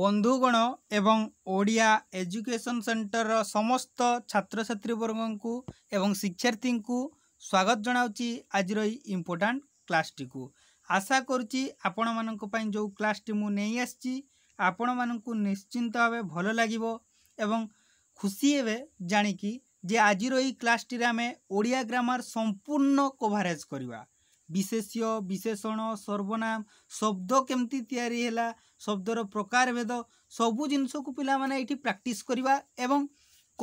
বন্ধুগণ এবং ওড়িয়া এজুকেশন সেন্টরর সমস্ত ছাত্রছাত্রীবর্গঙ্কু এবং শিক্ষার্থীঙ্কু স্বাগত জনাওছি আজির এই ইম্পর্টাট ক্লাসটিকু আশা করছি ଆପଣମାନଙ୍କ ପାଇଁ ଯେଉଁ କ୍ଲାସ୍ଟି ମୁଁ ନେଇ ଆସିଛି ଆପଣମାନଙ୍କୁ ନିଶ୍ଚିନ୍ତ ଭାବେ ଭଲ ଲାଗିବ ଏବଂ ଖୁସି ହେବେ ଜାଣିକି ଯେ ଆଜିର ଏହି କ୍ଲାସ୍ଟିରେ ଆମେ ଓଡ଼ିଆ ଗ୍ରାମାର ସମ୍ପୂର୍ଣ୍ଣ କଭରେଜ୍ କରିବା ବିଶେଷ୍ୟ ବିଶେଷଣ ସର୍ବନାମ ଶବ୍ଦ କେମିତି ତିଆରି ହେଲା ଶବ୍ଦର ପ୍ରକାର ଭେଦ ସବୁ ଜିନିଷକୁ ପିଲାମାନେ ଏଇଠି ପ୍ରାକ୍ଟିସ୍ କରିବା ଏବଂ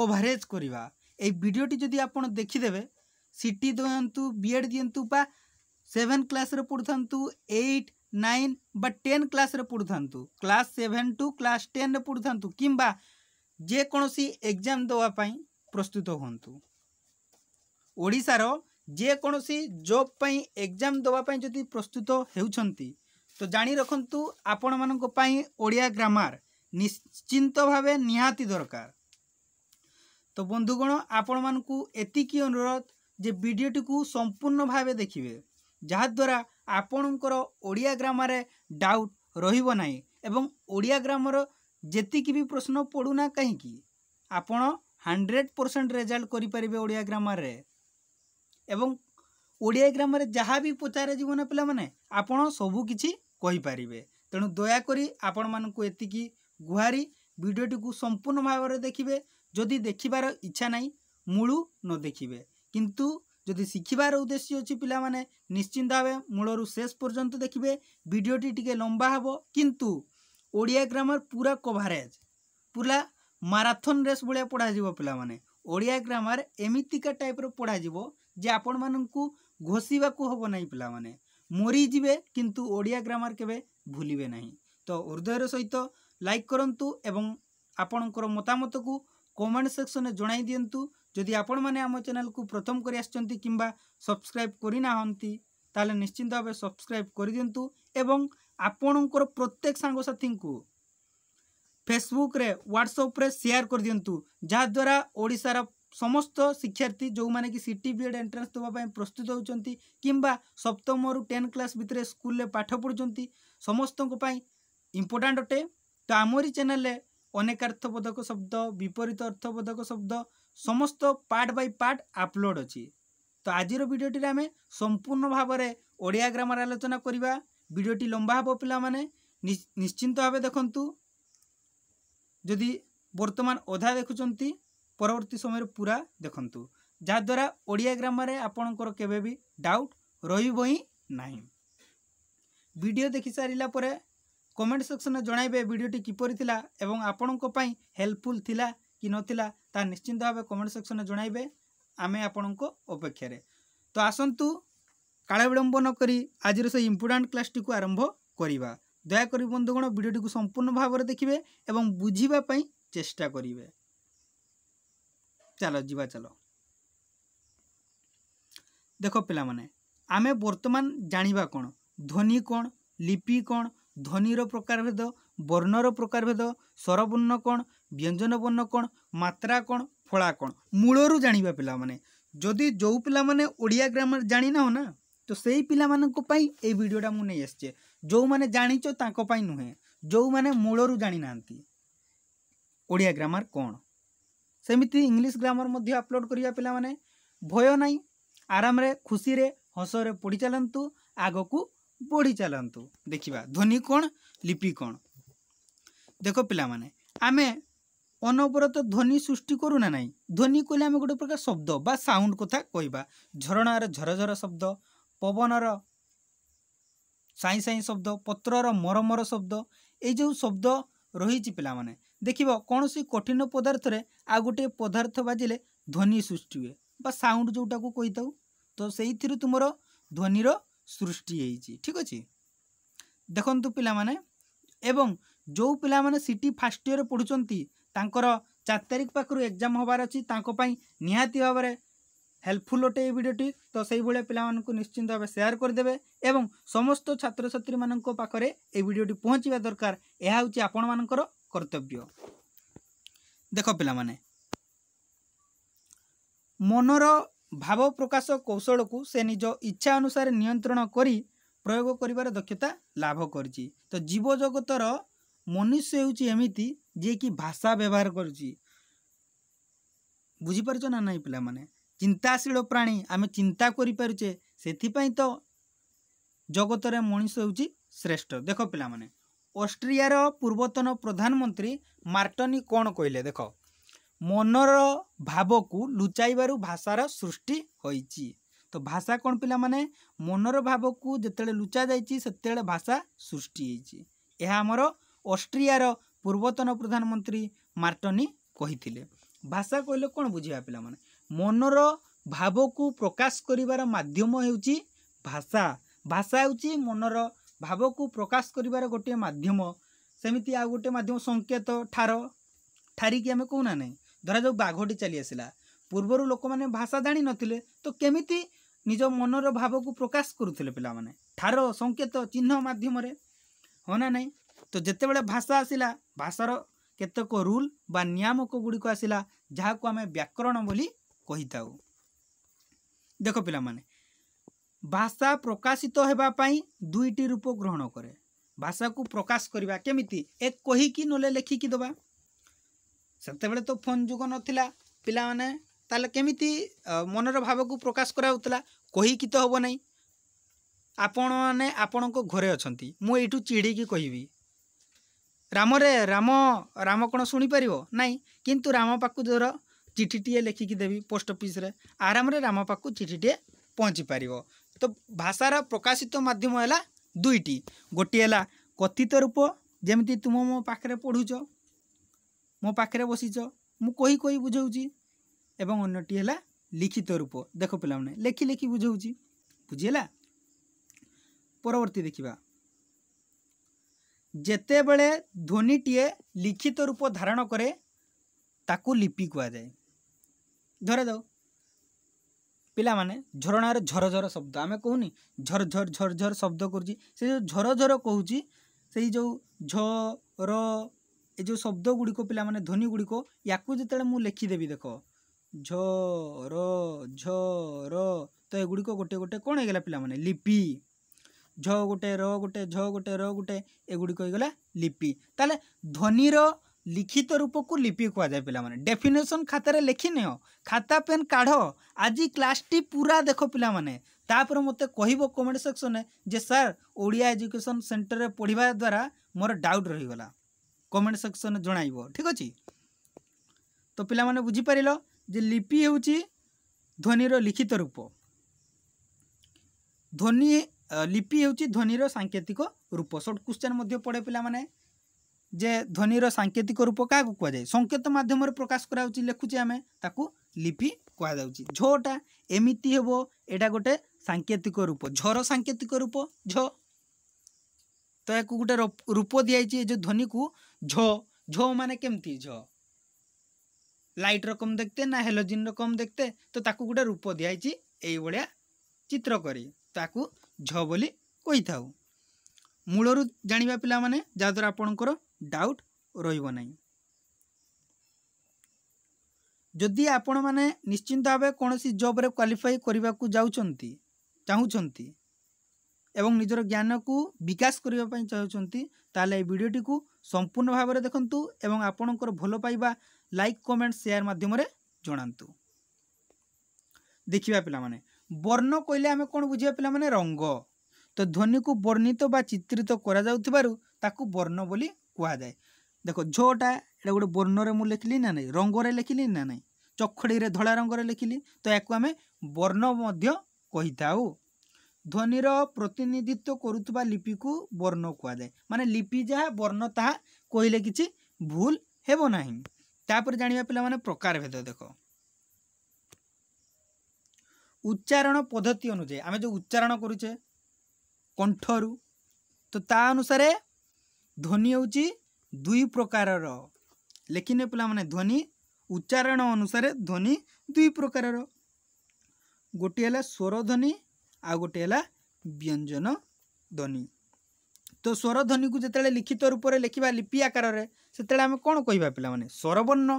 କଭରେଜ୍ କରିବା ଏଇ ଭିଡ଼ିଓଟି ଯଦି ଆପଣ ଦେଖିଦେବେ ସି ଟି ଦିଅନ୍ତୁ ବି ଏଡ଼୍ ଦିଅନ୍ତୁ ବା ସେଭେନ୍ କ୍ଲାସ୍ରେ ପଢ଼ୁଥାନ୍ତୁ ଏଇଟ୍ ନାଇନ୍ ବା ଟେନ୍ କ୍ଲାସ୍ରେ ପଢ଼ୁଥାନ୍ତୁ କ୍ଲାସ୍ ସେଭେନ୍ ଟୁ କ୍ଲାସ୍ ଟେନ୍ରେ ପଢ଼ୁଥାନ୍ତୁ କିମ୍ବା ଯେକୌଣସି ଏକ୍ଜାମ୍ ଦେବା ପାଇଁ ପ୍ରସ୍ତୁତ ହୁଅନ୍ତୁ ଓଡ଼ିଶାର ଯେକୌଣସି ଜବ୍ ପାଇଁ ଏକ୍ଜାମ୍ ଦେବା ପାଇଁ ଯଦି ପ୍ରସ୍ତୁତ ହେଉଛନ୍ତି ତ ଜାଣି ରଖନ୍ତୁ ଆପଣମାନଙ୍କ ପାଇଁ ଓଡ଼ିଆ ଗ୍ରାମାର ନିଶ୍ଚିନ୍ତ ଭାବେ ନିହାତି ଦରକାର ତ ବନ୍ଧୁଗଣ ଆପଣମାନଙ୍କୁ ଏତିକି ଅନୁରୋଧ ଯେ ଭିଡ଼ିଓଟିକୁ ସମ୍ପୂର୍ଣ୍ଣ ଭାବେ ଦେଖିବେ ଯାହାଦ୍ୱାରା ଆପଣଙ୍କର ଓଡ଼ିଆ ଗ୍ରାମାରେ ଡାଉଟ୍ ରହିବ ନାହିଁ ଏବଂ ଓଡ଼ିଆ ଗ୍ରାମର ଯେତିକି ବି ପ୍ରଶ୍ନ ପଡ଼ୁନା କାହିଁକି ଆପଣ ହଣ୍ଡ୍ରେଡ଼ ପରସେଣ୍ଟ ରେଜଲ୍ଟ କରିପାରିବେ ଓଡ଼ିଆ ଗ୍ରାମାରରେ ଏବଂ ଓଡ଼ିଆ ଗ୍ରାମରେ ଯାହା ବି ପଚରାଯିବ ନା ପିଲାମାନେ ଆପଣ ସବୁକିଛି କହିପାରିବେ ତେଣୁ ଦୟାକରି ଆପଣମାନଙ୍କୁ ଏତିକି ଗୁହାରି ଭିଡ଼ିଓଟିକୁ ସମ୍ପୂର୍ଣ୍ଣ ଭାବରେ ଦେଖିବେ ଯଦି ଦେଖିବାର ଇଚ୍ଛା ନାହିଁ ମୂଳୁ ନ ଦେଖିବେ କିନ୍ତୁ ଯଦି ଶିଖିବାର ଉଦ୍ଦେଶ୍ୟ ଅଛି ପିଲାମାନେ ନିଶ୍ଚିନ୍ତ ଭାବେ ମୂଳରୁ ଶେଷ ପର୍ଯ୍ୟନ୍ତ ଦେଖିବେ ଭିଡ଼ିଓଟି ଟିକେ ଲମ୍ବା ହେବ କିନ୍ତୁ ଓଡ଼ିଆ ଗ୍ରାମର ପୁରା କଭରେଜ୍ ପୁରା ମାରାଥନ୍ ରେସ୍ ଭଳିଆ ପଢ଼ାଯିବ ପିଲାମାନେ ଓଡ଼ିଆ ଗ୍ରାମାର ଏମିତିକା ଟାଇପ୍ର ପଢ଼ାଯିବ যে ଆପଣମାନଙ୍କୁ ଘୋଷିବାକୁ ହେବ ନାହିଁ ପିଲାମାନେ ମରିଯିବେ କିନ୍ତୁ ଓଡ଼ିଆ ଗ୍ରାମାର କେବେ ଭୁଲିବେ ନାହିଁ ତ ହୃଦୟର ସହିତ ଲାଇକ୍ କରନ୍ତୁ ଏବଂ ଆପଣଙ୍କର ମତାମତକୁ କମେଣ୍ଟ ସେକ୍ସନରେ ଜଣାଇ ଦିଅନ୍ତୁ ଯଦି ଆପଣମାନେ ଆମ ଚ୍ୟାନେଲକୁ ପ୍ରଥମ କରି ଆସିଛନ୍ତି କିମ୍ବା ସବସ୍କ୍ରାଇବ୍ କରିନାହାନ୍ତି ତାହେଲେ ନିଶ୍ଚିନ୍ତ ଭାବେ ସବସ୍କ୍ରାଇବ୍ କରିଦିଅନ୍ତୁ ଏବଂ ଆପଣଙ୍କର ପ୍ରତ୍ୟେକ ସାଙ୍ଗସାଥୀଙ୍କୁ ଫେସବୁକ୍ରେ ହ୍ୱାଟ୍ସଅପ୍ରେ ସେୟାର କରିଦିଅନ୍ତୁ ଯାହାଦ୍ୱାରା ଓଡ଼ିଶାର সমস্ত শিক্ষার্থী ଯେଉଁମାନେ କି C T B Ed entrance ଦେବା ପାଇଁ ପ୍ରସ୍ତୁତ ହେଉଛନ୍ତି କିମ୍ବା ସପ୍ତମରୁ ଟେନ୍ କ୍ଲାସ୍ ଭିତରେ ସ୍କୁଲରେ ପାଠ ପଢ଼ୁଛନ୍ତି ସମସ୍ତଙ୍କ ପାଇଁ ଇମ୍ପୋର୍ଟାଣ୍ଟ ଅଟେ ତ ଆମରି ଚ୍ୟାନେଲରେ ଅନେକାର୍ଥବୋଧକ ଶବ୍ଦ ବିପରୀତ ଅର୍ଥବୋଧକ ଶବ୍ଦ ସମସ୍ତ ପାର୍ଟ ବାଇ ପାର୍ଟ ଅପଲୋଡ଼ ଅଛି ତ ଆଜିର ଭିଡ଼ିଓଟିରେ ଆମେ ସମ୍ପୂର୍ଣ୍ଣ ଭାବରେ ଓଡ଼ିଆ ଗ୍ରାମାର ଆଲୋଚନା କରିବା ଭିଡ଼ିଓଟି ଲମ୍ବା ହେବ ପିଲାମାନେ ନିଶ୍ଚିନ୍ତ ଭାବେ ଦେଖନ୍ତୁ ଯଦି ବର୍ତ୍ତମାନ ଅଧା ଦେଖୁଛନ୍ତି ପରବର୍ତ୍ତୀ ସମୟରେ ପୁରା ଦେଖନ୍ତୁ ଯାହାଦ୍ୱାରା ଓଡ଼ିଆ ଗ୍ରାମାରରେ ଆପଣଙ୍କର କେବେ ବି ଡାଉଟ୍ ରହିବ ହିଁ ନାହିଁ ଭିଡ଼ିଓ ଦେଖିସାରିଲା ପରେ କମେଣ୍ଟ ସେକ୍ସନରେ ଜଣାଇବେ ଭିଡ଼ିଓଟି କିପରି ଥିଲା ଏବଂ ଆପଣଙ୍କ ପାଇଁ ହେଲ୍ପଫୁଲ୍ ଥିଲା କି ନଥିଲା ତାହା ନିଶ୍ଚିନ୍ତ ଭାବେ କମେଣ୍ଟ ସେକ୍ସନରେ ଜଣାଇବେ ଆମେ ଆପଣଙ୍କ ଅପେକ୍ଷାରେ ତ ଆସନ୍ତୁ କାଳବିଳମ୍ବ ନ କରି ଆଜିର ସେହି ଇମ୍ପୋର୍ଟାଣ୍ଟ କ୍ଲାସ୍ଟିକୁ ଆରମ୍ଭ କରିବା ଦୟାକରି ବନ୍ଧୁଗଣ ଭିଡ଼ିଓଟିକୁ ସମ୍ପୂର୍ଣ୍ଣ ଭାବରେ ଦେଖିବେ ଏବଂ ବୁଝିବା ପାଇଁ ଚେଷ୍ଟା କରିବେ ଚାଲ ଯିବା ଚାଲ ଦେଖ ପିଲାମାନେ ଆମେ ବର୍ତ୍ତମାନ ଜାଣିବା କ'ଣ ଧ୍ୱନି କ'ଣ ଲିପି କ'ଣ ଧ୍ୱନିର ପ୍ରକାରଭେଦ ବର୍ଣ୍ଣର ପ୍ରକାରଭେଦ ସ୍ୱରବର୍ଣ୍ଣ କ'ଣ ବ୍ୟଞ୍ଜନ ବର୍ଣ୍ଣ କ'ଣ ମାତ୍ରା କ'ଣ ଫଳା କ'ଣ ମୂଳରୁ ଜାଣିବା ପିଲାମାନେ ଯଦି ଯେଉଁ ପିଲାମାନେ ଓଡ଼ିଆ ଗ୍ରାମାର ଜାଣିନାହୁଁ ନା ତ ସେଇ ପିଲାମାନଙ୍କ ପାଇଁ ଏଇ ଭିଡ଼ିଓଟା ମୁଁ ନେଇ ଆସିଛେ ଯେଉଁମାନେ ଜାଣିଛ ତାଙ୍କ ପାଇଁ ନୁହେଁ ଯେଉଁମାନେ ମୂଳରୁ ଜାଣିନାହାନ୍ତି ଓଡ଼ିଆ ଗ୍ରାମାର କ'ଣ ସେମିତି ଇଂଲିଶ ଗ୍ରାମର ମଧ୍ୟ ଅପଲୋଡ଼ କରିବା ପିଲାମାନେ ଭୟ ନାହିଁ ଆରାମରେ ଖୁସିରେ ହସରେ ପଢ଼ି ଚାଲନ୍ତୁ ଆଗକୁ ବଢ଼ି ଚାଲନ୍ତୁ ଦେଖିବା ଧ୍ୱନି କ'ଣ ଲିପି କ'ଣ ଦେଖ ପିଲାମାନେ ଆମେ ଅନବରତ ଧ୍ୱନି ସୃଷ୍ଟି କରୁ ନା ନାହିଁ ଧ୍ୱନି କହିଲେ ଆମେ ଗୋଟେ ପ୍ରକାର ଶବ୍ଦ ବା ସାଉଣ୍ଡ କଥା କହିବା ଝରଣାର ଝରଝର ଶବ୍ଦ ପବନର ସାଇଁ ସାଇଁ ଶବ୍ଦ ପତ୍ରର ମରମର ଶବ୍ଦ ଏଇ ଯେଉଁ ଶବ୍ଦ ରହିଛି ପିଲାମାନେ ଦେଖିବ କୌଣସି କଠିନ ପଦାର୍ଥରେ ଆଉ ଗୋଟିଏ ପଦାର୍ଥ ବାଜିଲେ ଧ୍ୱନି ସୃଷ୍ଟି ହୁଏ ବା ସାଉଣ୍ଡ ଯେଉଁଟାକୁ କହିଥାଉ ତ ସେଇଥିରୁ ତୁମର ଧ୍ୱନିର ସୃଷ୍ଟି ହେଇଛି ଠିକ୍ ଅଛି ଦେଖନ୍ତୁ ପିଲାମାନେ ଏବଂ ଯେଉଁ ପିଲାମାନେ ସିଟି ଫାଷ୍ଟ ଇୟର୍ ପଢ଼ୁଛନ୍ତି ତାଙ୍କର ଚାରି ତାରିଖ ପାଖରୁ ଏକ୍ଜାମ୍ ହେବାର ଅଛି ତାଙ୍କ ପାଇଁ ନିହାତି ଭାବରେ ହେଲ୍ପଫୁଲ୍ ଅଟେ ଏଇ ଭିଡ଼ିଓଟି ତ ସେଇଭଳିଆ ପିଲାମାନଙ୍କୁ ନିଶ୍ଚିନ୍ତ ଭାବେ ସେୟାର କରିଦେବେ ଏବଂ ସମସ୍ତ ଛାତ୍ରଛାତ୍ରୀମାନଙ୍କ ପାଖରେ ଏଇ ଭିଡ଼ିଓଟି ପହଞ୍ଚିବା ଦରକାର ଏହା ହେଉଛି ଆପଣମାନଙ୍କର କର୍ତ୍ତବ୍ୟ ଦେଖ ପିଲାମାନେ ମନର ଭାବ ପ୍ରକାଶ କୌଶଳକୁ ସେ ନିଜ ଇଚ୍ଛା ଅନୁସାରେ ନିୟନ୍ତ୍ରଣ କରି ପ୍ରୟୋଗ କରିବାର ଦକ୍ଷତା ଲାଭ କରିଛି ତ ଜୀବଜଗତର ମନୁଷ୍ୟ ହେଉଛି ଏମିତି ଯିଏକି ଭାଷା ବ୍ୟବହାର କରୁଛି ବୁଝିପାରୁଛ ନା ନାହିଁ ପିଲାମାନେ ଚିନ୍ତାଶୀଳ ପ୍ରାଣୀ ଆମେ ଚିନ୍ତା କରିପାରୁଛେ ସେଥିପାଇଁ ତ ଜଗତରେ ମଣିଷ ହେଉଛି ଶ୍ରେଷ୍ଠ ଦେଖ ପିଲାମାନେ ଅଷ୍ଟ୍ରିଆର ପୂର୍ବତନ ପ୍ରଧାନମନ୍ତ୍ରୀ ମାର୍ଟନି କ'ଣ କହିଲେ ଦେଖ ମନର ଭାବକୁ ଲୁଚାଇବାରୁ ଭାଷାର ସୃଷ୍ଟି ହୋଇଛି ତ ଭାଷା କ'ଣ ପିଲାମାନେ ମନର ଭାବକୁ ଯେତେବେଳେ ଲୁଚାଯାଇଛି ସେତେବେଳେ ଭାଷା ସୃଷ୍ଟି ହେଇଛି ଏହା ଆମର ଅଷ୍ଟ୍ରିଆର ପୂର୍ବତନ ପ୍ରଧାନମନ୍ତ୍ରୀ ମାର୍ଟନି କହିଥିଲେ ଭାଷା କହିଲେ କ'ଣ ବୁଝିବା ପିଲାମାନେ ମନର ଭାବକୁ ପ୍ରକାଶ କରିବାର ମାଧ୍ୟମ ହେଉଛି ଭାଷା ଭାଷା ହେଉଛି ମନର ଭାବକୁ ପ୍ରକାଶ କରିବାର ଗୋଟିଏ ମାଧ୍ୟମ ସେମିତି ଆଉ ଗୋଟିଏ ମାଧ୍ୟମ ସଂକେତ ଠାର ଠାରିକି ଆମେ କହୁନା ନାହିଁ ଧରାଯାଉ ବାଘଟି ଚାଲି ଆସିଲା ପୂର୍ବରୁ ଲୋକମାନେ ଭାଷା ଜାଣିନଥିଲେ ତ କେମିତି ନିଜ ମନର ଭାବକୁ ପ୍ରକାଶ କରୁଥିଲେ ପିଲାମାନେ ଠାର ସଂକେତ ଚିହ୍ନ ମାଧ୍ୟମରେ ହଁ ନା ନାହିଁ ତ ଯେତେବେଳେ ଭାଷା ଆସିଲା ଭାଷାର କେତେକ ରୁଲ୍ ବା ନିୟାମକ ଗୁଡ଼ିକ ଆସିଲା ଯାହାକୁ ଆମେ ବ୍ୟାକରଣ ବୋଲି କହିଥାଉ ଦେଖ ପିଲାମାନେ ଭାଷା ପ୍ରକାଶିତ ହେବା ପାଇଁ ଦୁଇଟି ରୂପ ଗ୍ରହଣ କରେ ଭାଷାକୁ ପ୍ରକାଶ କରିବା କେମିତି ଏ କହିକି ନହେଲେ ଲେଖିକି ଦେବା ସେତେବେଳେ ତ ଫୋନ୍ ଯୁଗ ନଥିଲା ପିଲାମାନେ ତାହେଲେ କେମିତି ମନର ଭାବକୁ ପ୍ରକାଶ କରାହେଉଥିଲା କହିକି ତ ହେବ ନାହିଁ ଆପଣମାନେ ଆପଣଙ୍କ ଘରେ ଅଛନ୍ତି ମୁଁ ଏଇଠୁ ଚିଡ଼ିକି କହିବି ରାମରେ ରାମ ରାମ କ'ଣ ଶୁଣିପାରିବ ନାହିଁ କିନ୍ତୁ ରାମ ପାଖକୁ ଧର ଚିଠିଟିଏ ଲେଖିକି ଦେବି ପୋଷ୍ଟ ଅଫିସରେ ଆରାମରେ ରାମ ପାଖକୁ ଚିଠିଟିଏ ପହଞ୍ଚିପାରିବ ତ ଭାଷାର ପ୍ରକାଶିତ ମାଧ୍ୟମ ହେଲା ଦୁଇଟି ଗୋଟିଏ ହେଲା କଥିତ ରୂପ ଯେମିତି ତୁମ ମୋ ପାଖରେ ପଢ଼ୁଛ ମୋ ପାଖରେ ବସିଛ ମୁଁ କହି କହି ବୁଝାଉଛି ଏବଂ ଅନ୍ୟଟି ହେଲା লিখিত রূপ দেখো পিলামানে লেখি লেখি বুঝাউছি বুঝিলা পরবর্তী দেখিবা যেতবে ধ্বনিটিয়ে লিখিত রূপ ধারণ করে তাকে লিপি কুয়া যায় ধরা যাও ପିଲାମାନେ ଝରଣାର ଝରଝର ଶବ୍ଦ ଆମେ କହୁନି ଝରଝର ଝରଝର ଶବ୍ଦ କରୁଛି ସେ ଯେଉଁ ଝରଝର କହୁଛି ସେଇ ଯେଉଁ ଝର ଏ ଯେଉଁ ଶବ୍ଦ ଗୁଡ଼ିକ ପିଲାମାନେ ଧ୍ୱନି ଗୁଡ଼ିକ ୟାକୁ ଯେତେବେଳେ ମୁଁ ଲେଖିଦେବି ଦେଖ ଝର ଝର ତ ଏଗୁଡ଼ିକ ଗୋଟେ ଗୋଟେ କ'ଣ ହେଇଗଲା ପିଲାମାନେ ଲିପି ଝ ଗୋଟେ ର ଗୋଟେ ଝ ଗୋଟେ ର ଗୋଟେ ଏଗୁଡ଼ିକ ହେଇଗଲା ଲିପି ତାହେଲେ ଧ୍ୱନିର লিখিত রূপকু লিপি কুযায় পিলামানে ডেফিনেসন খাতারে লেখি নিও খাতা পেন কাঢ় আজি ক্লাসটি পুরা দেখ পিলামানে তাপরে মতো কহব কমেন্ট সেকশনে যে স্যার ওড়িয়া এজুকেশন সেন্টরে পড়া দ্বারা মোর ডাউট রহিগলা কমেন্ট সেকশনে জনাইব ঠিক আছে তো পিলামানে বুঝিপারিল যে লিপি হচ্ছে ধ্বনির লিখিত রূপ ধ্বনি লিপি হচ্ছে ধ্বনির সাংকেতিক রূপ সর্ট কোশ্চেন মধ্যে পড়ে পিলামানে যে ଧ୍ୱନିର ସାଙ୍କେତିକ ରୂପ କାହାକୁ କୁହାଯାଏ ସଙ୍କେତ ମାଧ୍ୟମରେ ପ୍ରକାଶ କରାହେଉଛି ଲେଖୁଛେ ଆମେ ତାକୁ ଲିପି କୁହାଯାଉଛି ଝୋଟା ଏମିତି ହେବ ଏଇଟା ଗୋଟେ ସାଙ୍କେତିକ ରୂପ ଝର ସାଙ୍କେତିକ ରୂପ ଝ ତ ୟାକୁ ଗୋଟେ ରୂପ ଦିଆଯାଇଛି ଏ ଯେଉଁ ଧ୍ୱନିକୁ ଝ ঝ মানে কেমতি ঝ লাইট রকম দেখতে না হেলোজিন রকম দেখতে তো তাকে গোটে রূপ দিয়াইছি এইভাবে চিত্র করে তাকে ঝ বলে কই থাও মূলর জাঁয়া পিলা মানে যাদ্বারা আপনার ଡାଉଟ୍ ରହିବ ନାହିଁ ଯଦି ଆପଣମାନେ ନିଶ୍ଚିନ୍ତ ଭାବେ କୌଣସି ଜବ୍ରେ କ୍ୱାଲିଫାଇ କରିବାକୁ ଯାଉଛନ୍ତି ଚାହୁଁଛନ୍ତି ଏବଂ ନିଜର ଜ୍ଞାନକୁ ବିକାଶ କରିବା ପାଇଁ ଚାହୁଁଛନ୍ତି ତାହେଲେ ଏହି ଭିଡ଼ିଓଟିକୁ ସମ୍ପୂର୍ଣ୍ଣ ଭାବରେ ଦେଖନ୍ତୁ ଏବଂ ଆପଣଙ୍କର ଭଲ ପାଇବା ଲାଇକ୍ କମେଣ୍ଟ ସେୟାର ମାଧ୍ୟମରେ ଜଣାନ୍ତୁ ଦେଖିବା ପିଲାମାନେ ବର୍ଣ୍ଣ କହିଲେ ଆମେ କ'ଣ ବୁଝିବା ପିଲାମାନେ ରଙ୍ଗ ତ ଧ୍ୱନିକୁ ବର୍ଣ୍ଣିତ ବା ଚିତ୍ରିତ କରାଯାଉଥିବାରୁ ତାକୁ ବର୍ଣ୍ଣ ବୋଲି କୁହାଯାଏ ଦେଖ ଝୋଟା ଏଇଟା ଗୋଟେ ବର୍ଣ୍ଣରେ ମୁଁ ଲେଖିଲି ନା ନାହିଁ ରଙ୍ଗରେ ଲେଖିଲି ନା ନାହିଁ ଚଖଡ଼ିରେ ଧଳା ରଙ୍ଗରେ ଲେଖିଲି ତ ଏହାକୁ ଆମେ ବର୍ଣ୍ଣ ମଧ୍ୟ କହିଥାଉ ଧ୍ୱନିର ପ୍ରତିନିଧିତ୍ୱ କରୁଥିବା ଲିପିକୁ ବର୍ଣ୍ଣ କୁହାଯାଏ ମାନେ ଲିପି ଯାହା ବର୍ଣ୍ଣ ତାହା କହିଲେ କିଛି ଭୁଲ ହେବ ନାହିଁ ତାପରେ ଜାଣିବା ପିଲାମାନେ ପ୍ରକାର ଭେଦ ଦେଖ ଉଚ୍ଚାରଣ ପଦ୍ଧତି ଅନୁଯାୟୀ ଆମେ ଯେଉଁ ଉଚ୍ଚାରଣ କରୁଛେ କଣ୍ଠରୁ ତ ତା ଅନୁସାରେ ଧ୍ୱନି ହେଉଛି ଦୁଇ ପ୍ରକାରର ଲେଖିନେ ପିଲାମାନେ ଧ୍ୱନି ଉଚ୍ଚାରଣ ଅନୁସାରେ ଧ୍ୱନି ଦୁଇ ପ୍ରକାରର ଗୋଟିଏ ହେଲା ସ୍ୱର ଧ୍ୱନି ଆଉ ଗୋଟିଏ ହେଲା ବ୍ୟଞ୍ଜନ ଧ୍ୱନି ତ ସ୍ୱର ଧ୍ୱନିକୁ ଯେତେବେଳେ ଲିଖିତ ରୂପରେ ଲେଖିବା ଲିପି ଆକାରରେ ସେତେବେଳେ ଆମେ କ'ଣ କହିବା ପିଲାମାନେ ସ୍ୱରବର୍ଣ୍ଣ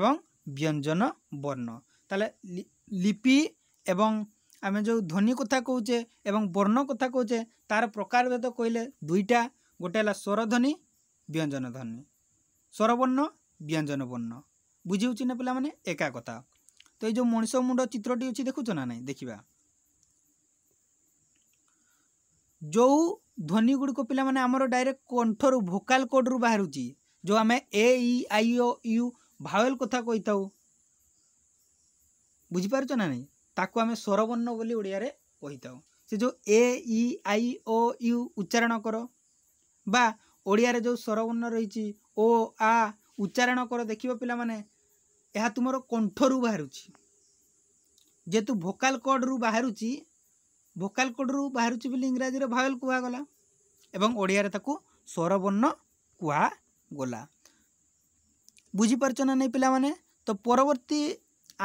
ଏବଂ ବ୍ୟଞ୍ଜନ ବର୍ଣ୍ଣ ତାହେଲେ ଲିପି ଏବଂ ଆମେ ଯେଉଁ ଧ୍ୱନି କଥା କହୁଛେ ଏବଂ ବର୍ଣ୍ଣ କଥା କହୁଛେ ତାର ପ୍ରକାରଭେଦ କହିଲେ ଦୁଇଟା ଗୋଟେ ହେଲା ସ୍ୱରଧ୍ୱନି ବ୍ୟଞ୍ଜନ ଧ୍ୱନି ସ୍ୱରବର୍ଣ୍ଣ ବ୍ୟଞ୍ଜନ ବର୍ଣ୍ଣ ବୁଝିହେଉଛି ନା ପିଲାମାନେ ଏକା କଥା ତ ଏଇ ଯେଉଁ ମଣିଷ ମୁଣ୍ଡ ଚିତ୍ରଟି ଅଛି ଦେଖୁଛ ନା ନାହିଁ ଦେଖିବା ଯେଉଁ ଧ୍ୱନି ଗୁଡ଼ିକ ପିଲାମାନେ ଆମର ଡାଇରେକ୍ଟ କଣ୍ଠରୁ ଭୋକାଲ୍ କୋଡ଼ରୁ ବାହାରୁଛି ଯେଉଁ ଆମେ A E I O U vowel କଥା କହିଥାଉ ବୁଝିପାରୁଛ ନା ନାହିଁ ତାକୁ ଆମେ ସ୍ୱରବର୍ଣ୍ଣ ବୋଲି ଓଡ଼ିଆରେ କହିଥାଉ ସେ ଯେଉଁ ଏ ଇ ଆଇ ଓ ୟୁ ଉଚ୍ଚାରଣ କର ବା ଓଡ଼ିଆରେ ଯେଉଁ ସ୍ୱରବର୍ଣ୍ଣ ରହିଛି ଓ ଆ ଉଚ୍ଚାରଣ କର ଦେଖିବ ପିଲାମାନେ ଏହା ତୁମର କଣ୍ଠରୁ ବାହାରୁଛି ଯେହେତୁ ଭୋକାଲ୍ କଡ଼ରୁ ବାହାରୁଛି ଭୋକାଲ୍ କଡ଼ରୁ ବାହାରୁଛି ବୋଲି ଇଂରାଜୀରେ ଭାୱେଲ୍ କୁହାଗଲା ଏବଂ ଓଡ଼ିଆରେ ତାକୁ ସ୍ୱରବର୍ଣ୍ଣ କୁହାଗଲା ବୁଝିପାରୁଛ ନା ନାହିଁ ପିଲାମାନେ ତ ପରବର୍ତ୍ତୀ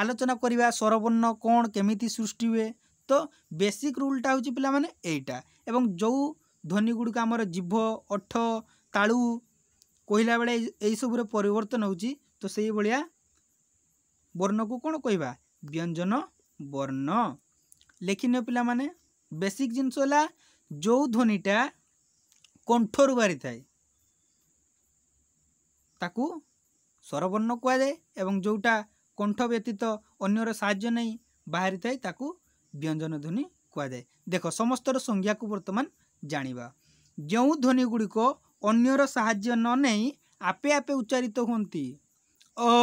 ଆଲୋଚନା କରିବା ସ୍ୱରବର୍ଣ୍ଣ କ'ଣ କେମିତି ସୃଷ୍ଟି ହୁଏ ତ ବେସିକ୍ ରୁଲ୍ଟା ହେଉଛି ପିଲାମାନେ ଏଇଟା ଏବଂ ଯେଉଁ ଧ୍ୱନି ଗୁଡ଼ିକ ଆମର ଜିଭ ଅଠ ତାଳୁ କହିଲା ବେଳେ ଏହିସବୁରେ ପରିବର୍ତ୍ତନ ହେଉଛି ତ ସେଇଭଳିଆ ବର୍ଣ୍ଣକୁ କ'ଣ କହିବା ବ୍ୟଞ୍ଜନ ବର୍ଣ୍ଣ ଲେଖିନିଅ ପିଲାମାନେ ବେସିକ୍ ଜିନିଷ ହେଲା ଯେଉଁ ଧ୍ୱନିଟା କଣ୍ଠରୁ ବାହାରିଥାଏ ତାକୁ ସ୍ୱରବର୍ଣ୍ଣ କୁହାଯାଏ ଏବଂ ଯେଉଁଟା କଣ୍ଠ ବ୍ୟତୀତ ଅନ୍ୟର ସାହାଯ୍ୟ ନେଇ ବାହାରିଥାଏ ତାକୁ ବ୍ୟଞ୍ଜନ ଧ୍ୱନି କୁହାଯାଏ ଦେଖ ସମସ୍ତର ସଂଜ୍ଞାକୁ ବର୍ତ୍ତମାନ ଜାଣିବା ଯେଉଁ ଧ୍ୱନିଗୁଡ଼ିକ ଅନ୍ୟର ସାହାଯ୍ୟ ନ ନେଇ ଆପେ ଆପେ ଉଚ୍ଚାରିତ ହୁଅନ୍ତି ଅ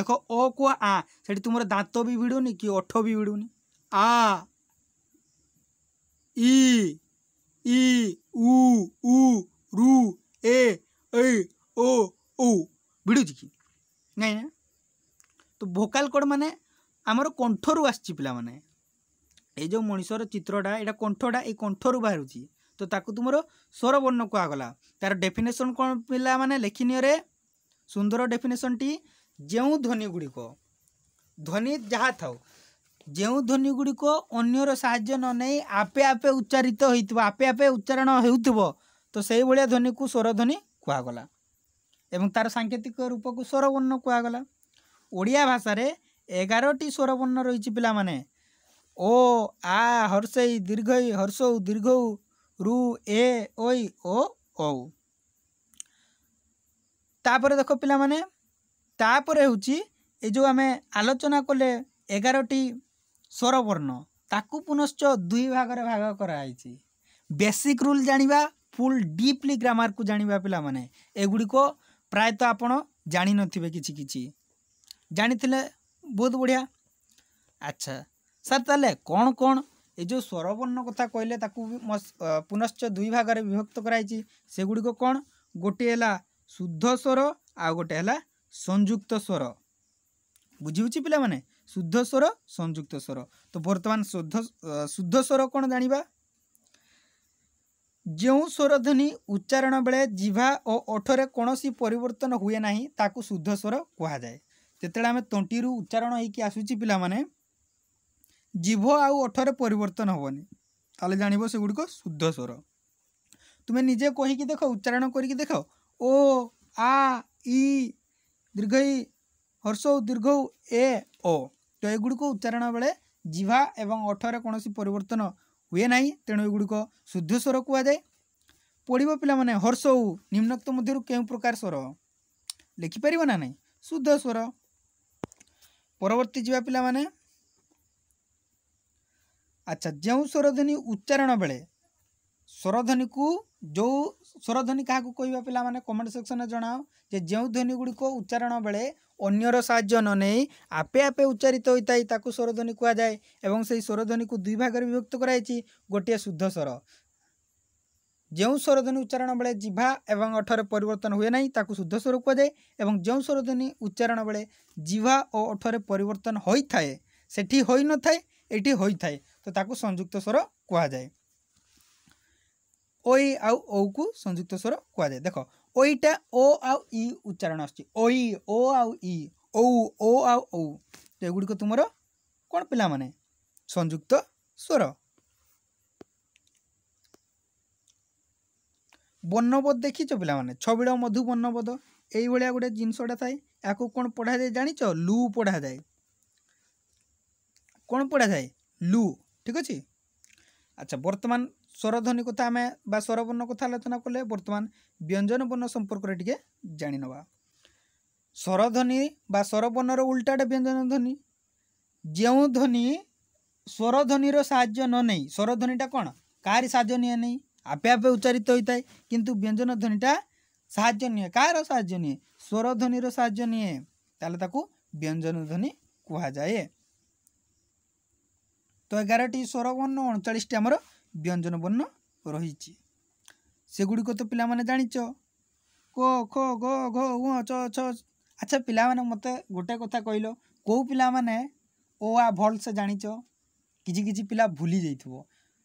ଦେଖ ଅ କୁ ଆ ସେଠି ତୁମର ଦାନ୍ତ ବି ଭିଡ଼ୁନି କି ଓଠ ବି ଭିଡ଼ୁନି ଆ ଇ ଇ ଉ ଉ ରୁ ଏ ଓ ଓ ଭିଡ଼ୁଛି କି ନାଇଁ ନା ତ ଭୋକାଲ୍ କୋଡ଼୍ ମାନେ ଆମର କଣ୍ଠରୁ ଆସିଛି ପିଲାମାନେ ଏଇ ଯେଉଁ ମଣିଷର ଚିତ୍ରଟା ଏଇଟା କଣ୍ଠଟା ଏଇ କଣ୍ଠରୁ ବାହାରୁଛି ତ ତାକୁ ତୁମର ସ୍ୱରବର୍ଣ୍ଣ କୁହାଗଲା ତାର ଡେଫିନେସନ୍ କ'ଣ ପିଲାମାନେ ଲେଖିନିୟରେ ସୁନ୍ଦର ଡେଫିନେସନ୍ଟି ଯେଉଁ ଧ୍ୱନିଗୁଡ଼ିକ ଧ୍ୱନି ଯାହା ଥାଉ ଯେଉଁ ଧ୍ୱନିଗୁଡ଼ିକ ଅନ୍ୟର ସାହାଯ୍ୟ ନ ନେଇ ଆପେ ଆପେ ଉଚ୍ଚାରିତ ହୋଇଥିବ ଆପେ ଆପେ ଉଚ୍ଚାରଣ ହେଉଥିବ ତ ସେଇଭଳିଆ ଧ୍ୱନିକୁ ସ୍ୱରଧ୍ୱନି କୁହାଗଲା ଏବଂ ତାର ସାଙ୍କେତିକ ରୂପକୁ ସ୍ୱରବର୍ଣ୍ଣ କୁହାଗଲା ଓଡ଼ିଆ ଭାଷାରେ ଏଗାରଟି ସ୍ୱରବର୍ଣ୍ଣ ରହିଛି ପିଲାମାନେ ଓ ଆ ହର୍ଷେଇ ଦୀର୍ଘଇ ହର୍ଷଉ ଦୀର୍ଘଉ রু এ ওই ও ঔ তাপরে দেখো মানে তাপরে হচ্ছে এই যে আমি আলোচনা কলে এগারোটি স্বরবর্ণ তাকু পুনশ্চ দুই ভাগরে ভাগ করা হয়েছে বেসিক রুল জাঁবা ফুল ডিপলি গ্রামার কু জাঁবা জাঁয়া পিলামানে এগুড়ি ପ୍ରାୟତଃ ଆପଣ জাঁন কিছু কিছু ଜାଣିଥିଲେ ବହୁତ বড়িয়া আচ্ছা ସାର୍ তাহলে କ'ଣ କ'ଣ ଏ ଯେଉଁ ସ୍ୱରବର୍ଣ୍ଣ କଥା କହିଲେ ତାକୁ ପୁନଶ୍ଚ ଦୁଇ ଭାଗରେ ବିଭକ୍ତ କରାଯାଇଛି ସେଗୁଡ଼ିକ କ'ଣ ଗୋଟିଏ ହେଲା ଶୁଦ୍ଧ ସ୍ୱର ଆଉ ଗୋଟେ ହେଲା ସଂଯୁକ୍ତ ସ୍ୱର ବୁଝିହେଉଛି ପିଲାମାନେ ଶୁଦ୍ଧ ସ୍ୱର ସଂଯୁକ୍ତ ସ୍ୱର ତ ବର୍ତ୍ତମାନ ଶୁଦ୍ଧ ଶୁଦ୍ଧ ସ୍ୱର କ'ଣ ଜାଣିବା ଯେଉଁ ସ୍ୱରଧ୍ୱନି ଉଚ୍ଚାରଣ ବେଳେ ଜିଭା ଓ ଓଠରେ କୌଣସି ପରିବର୍ତ୍ତନ ହୁଏ ନାହିଁ ତାକୁ ଶୁଦ୍ଧ ସ୍ୱର କୁହାଯାଏ ଯେତେବେଳେ ଆମେ ତଣ୍ଟିରୁ ଉଚ୍ଚାରଣ ହେଇକି ଆସୁଛି ପିଲାମାନେ ଜିଭ ଆଉ ଓଠରେ ପରିବର୍ତ୍ତନ ହେବନି ତାହେଲେ ଜାଣିବ ସେଗୁଡ଼ିକ ଶୁଦ୍ଧ ସ୍ୱର ତୁମେ ନିଜେ କହିକି ଦେଖ ଉଚ୍ଚାରଣ କରିକି ଦେଖ ଓ ଆ ଇ ଦୀର୍ଘ ଇ ହର୍ଷ ଦୀର୍ଘ ଏ ଓ ତ ଏଗୁଡ଼ିକ ଉଚ୍ଚାରଣ ବେଳେ ଜିଭା ଏବଂ ଓଠରେ କୌଣସି ପରିବର୍ତ୍ତନ ହୁଏ ନାହିଁ ତେଣୁ ଏଗୁଡ଼ିକ ଶୁଦ୍ଧ ସ୍ୱର କୁହାଯାଏ ପଢ଼ିବ ପିଲାମାନେ ହର୍ଷ ଉ ନିମ୍ନକ୍ତ ମଧ୍ୟରୁ କେଉଁ ପ୍ରକାର ସ୍ୱର ଲେଖିପାରିବ ନା ନାହିଁ ଶୁଦ୍ଧ ସ୍ୱର ପରବର୍ତ୍ତୀ ଯିବା ପିଲାମାନେ ଆଚ୍ଛା ଯେଉଁ ସ୍ୱରଧ୍ୱନି ଉଚ୍ଚାରଣ ବେଳେ ସ୍ୱରଧ୍ୱନିକୁ ଯେଉଁ ସ୍ୱରଧ୍ୱନି କାହାକୁ କହିବା ପିଲାମାନେ କମେଣ୍ଟ ସେକ୍ସନରେ ଜଣାଅ ଯେ ଯେଉଁ ଧ୍ୱନି ଗୁଡ଼ିକ ଉଚ୍ଚାରଣ ବେଳେ ଅନ୍ୟର ସାହାଯ୍ୟ ନ ନେଇ ଆପେ ଆପେ ଉଚ୍ଚାରିତ ହୋଇଥାଏ ତାକୁ ସ୍ୱରଧ୍ୱନି କୁହାଯାଏ ଏବଂ ସେହି ସ୍ୱରଧ୍ୱନିକୁ ଦୁଇ ଭାଗରେ ବିଭକ୍ତ କରାଯାଇଛି ଗୋଟିଏ ଶୁଦ୍ଧ ସ୍ୱର ଯେଉଁ ସ୍ୱରଧ୍ୱନି ଉଚ୍ଚାରଣ ବେଳେ ଜିଭା ଏବଂ ଅଠରେ ପରିବର୍ତ୍ତନ ହୁଏ ନାହିଁ ତାକୁ ଶୁଦ୍ଧ ସ୍ୱର କୁହାଯାଏ ଏବଂ ଯେଉଁ ସ୍ୱରଧ୍ୱନି ଉଚ୍ଚାରଣ ବେଳେ ଜିଭା ଓ ଅଠରେ ପରିବର୍ତ୍ତନ ହୋଇଥାଏ ସେଠି ହୋଇନଥାଏ ଏଇଠି ହୋଇଥାଏ ତ ତାକୁ ସଂଯୁକ୍ତ ସ୍ୱର କୁହାଯାଏ ଓଇ ଆଉ ଓକୁ ସଂଯୁକ୍ତ ସ୍ୱର କୁହାଯାଏ ଦେଖ ଓଇଟା ଓ ଆଉ ଇ ଉଚ୍ଚାରଣ ଆସୁଛି ଓଇ ଓ ଆଉ ଇ ଓ ଓ ଆଉ ଓ ତ ଏଗୁଡ଼ିକ ତୁମର କ'ଣ ପିଲାମାନେ ସଂଯୁକ୍ତ ସ୍ୱର ବର୍ଣ୍ଣବୋଧ ଦେଖିଛ ପିଲାମାନେ ଛବିଳ ମଧୁ ବର୍ଣ୍ଣବୋଧ ଏଇଭଳିଆ ଗୋଟେ ଜିନିଷଟା ଥାଏ ଏହାକୁ କ'ଣ ପଢ଼ାଯାଏ ଜାଣିଛ ଲୁ ପଢ଼ାଯାଏ କ'ଣ ପଢ଼ାଯାଏ ଲୁ ଠିକ୍ ଅଛି ଆଚ୍ଛା ବର୍ତ୍ତମାନ ସ୍ୱରଧ୍ୱନି କଥା ଆମେ ବା ସ୍ୱରବର୍ଣ୍ଣ କଥା ଆଲୋଚନା କଲେ ବର୍ତ୍ତମାନ ବ୍ୟଞ୍ଜନ ବର୍ଣ୍ଣ ସମ୍ପର୍କରେ ଟିକେ ଜାଣିନେବା ସ୍ୱରଧ୍ୱନି ବା ସ୍ୱରବର୍ଣ୍ଣର ଉଲ୍ଟାଟା ବ୍ୟଞ୍ଜନ ଧ୍ୱନି ଯେଉଁ ଧ୍ୱନି ସ୍ୱରଧ୍ୱନିର ସାହାଯ୍ୟ ନ ନେଇ ସ୍ୱରଧ୍ୱନିଟା କ'ଣ କାହାରି ସାହାଯ୍ୟ ନିଏ ନାହିଁ ଆପେ ଆପେ ଉଚ୍ଚାରିତ ହୋଇଥାଏ କିନ୍ତୁ ବ୍ୟଞ୍ଜନ ଧ୍ୱନିଟା ସାହାଯ୍ୟ ନିଏ କାହାର ସାହାଯ୍ୟ ନିଏ ସ୍ୱରଧ୍ୱନିର ସାହାଯ୍ୟ ନିଏ ତାହେଲେ ତାକୁ ବ୍ୟଞ୍ଜନ ଧ୍ୱନି କୁହାଯାଏ তো এগারোটি স্বরবর্ণ অণচাশটি আমার ব্যঞ্জন বর্ণ রয়েছে সেগুড়ি তো পিলামানে জাঁচ কো খো গো ঘো উ চ ছ আচ্ছা পিলামানে মতে গোটে কথা কইল কেউ পিলামানে ও আ ভলসে জাঁচ কিছু কিছু পিলা ভুলি যাইথিব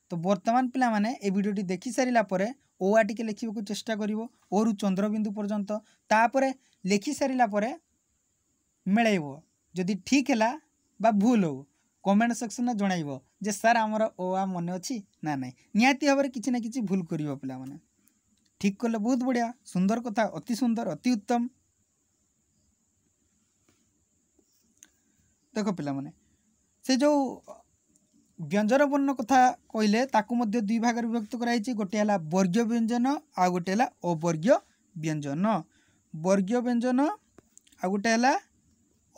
তো বর্তমান পিলামানে এই ভিডিওটি দেখি সারিলা পরে ও আ টিকে লেখিবাকু চেষ্টা করিব ওরু চন্দ্রবিন্দু পর্যন্ত তাপরে লেখি সারিলা পরে মেলাইব যদি ঠিক হেলা বা ভুল হবো କମେଣ୍ଟ ସେକ୍ସନରେ ଜଣାଇବ ଯେ ସାର୍ ଆମର ଓ ଆ ମନେ ଅଛି ନା ନାହିଁ ନିହାତି ଭାବରେ କିଛି ନା କିଛି ଭୁଲ କରିବ ପିଲାମାନେ ଠିକ୍ କଲେ ବହୁତ ବଢ଼ିଆ ସୁନ୍ଦର କଥା ଅତି ସୁନ୍ଦର ଅତି ଉତ୍ତମ ଦେଖ ପିଲାମାନେ ସେ ଯେଉଁ ବ୍ୟଞ୍ଜନ ବର୍ଣ୍ଣ କଥା କହିଲେ ତାକୁ ମଧ୍ୟ ଦୁଇ ଭାଗରେ ବିଭକ୍ତ କରାଯାଇଛି ଗୋଟିଏ ହେଲା ବର୍ଗୀୟ ବ୍ୟଞ୍ଜନ ଆଉ ଗୋଟିଏ ହେଲା ଅବର୍ଗୀୟ ବ୍ୟଞ୍ଜନ ବର୍ଗୀୟ ବ୍ୟଞ୍ଜନ ଆଉ ଗୋଟେ ହେଲା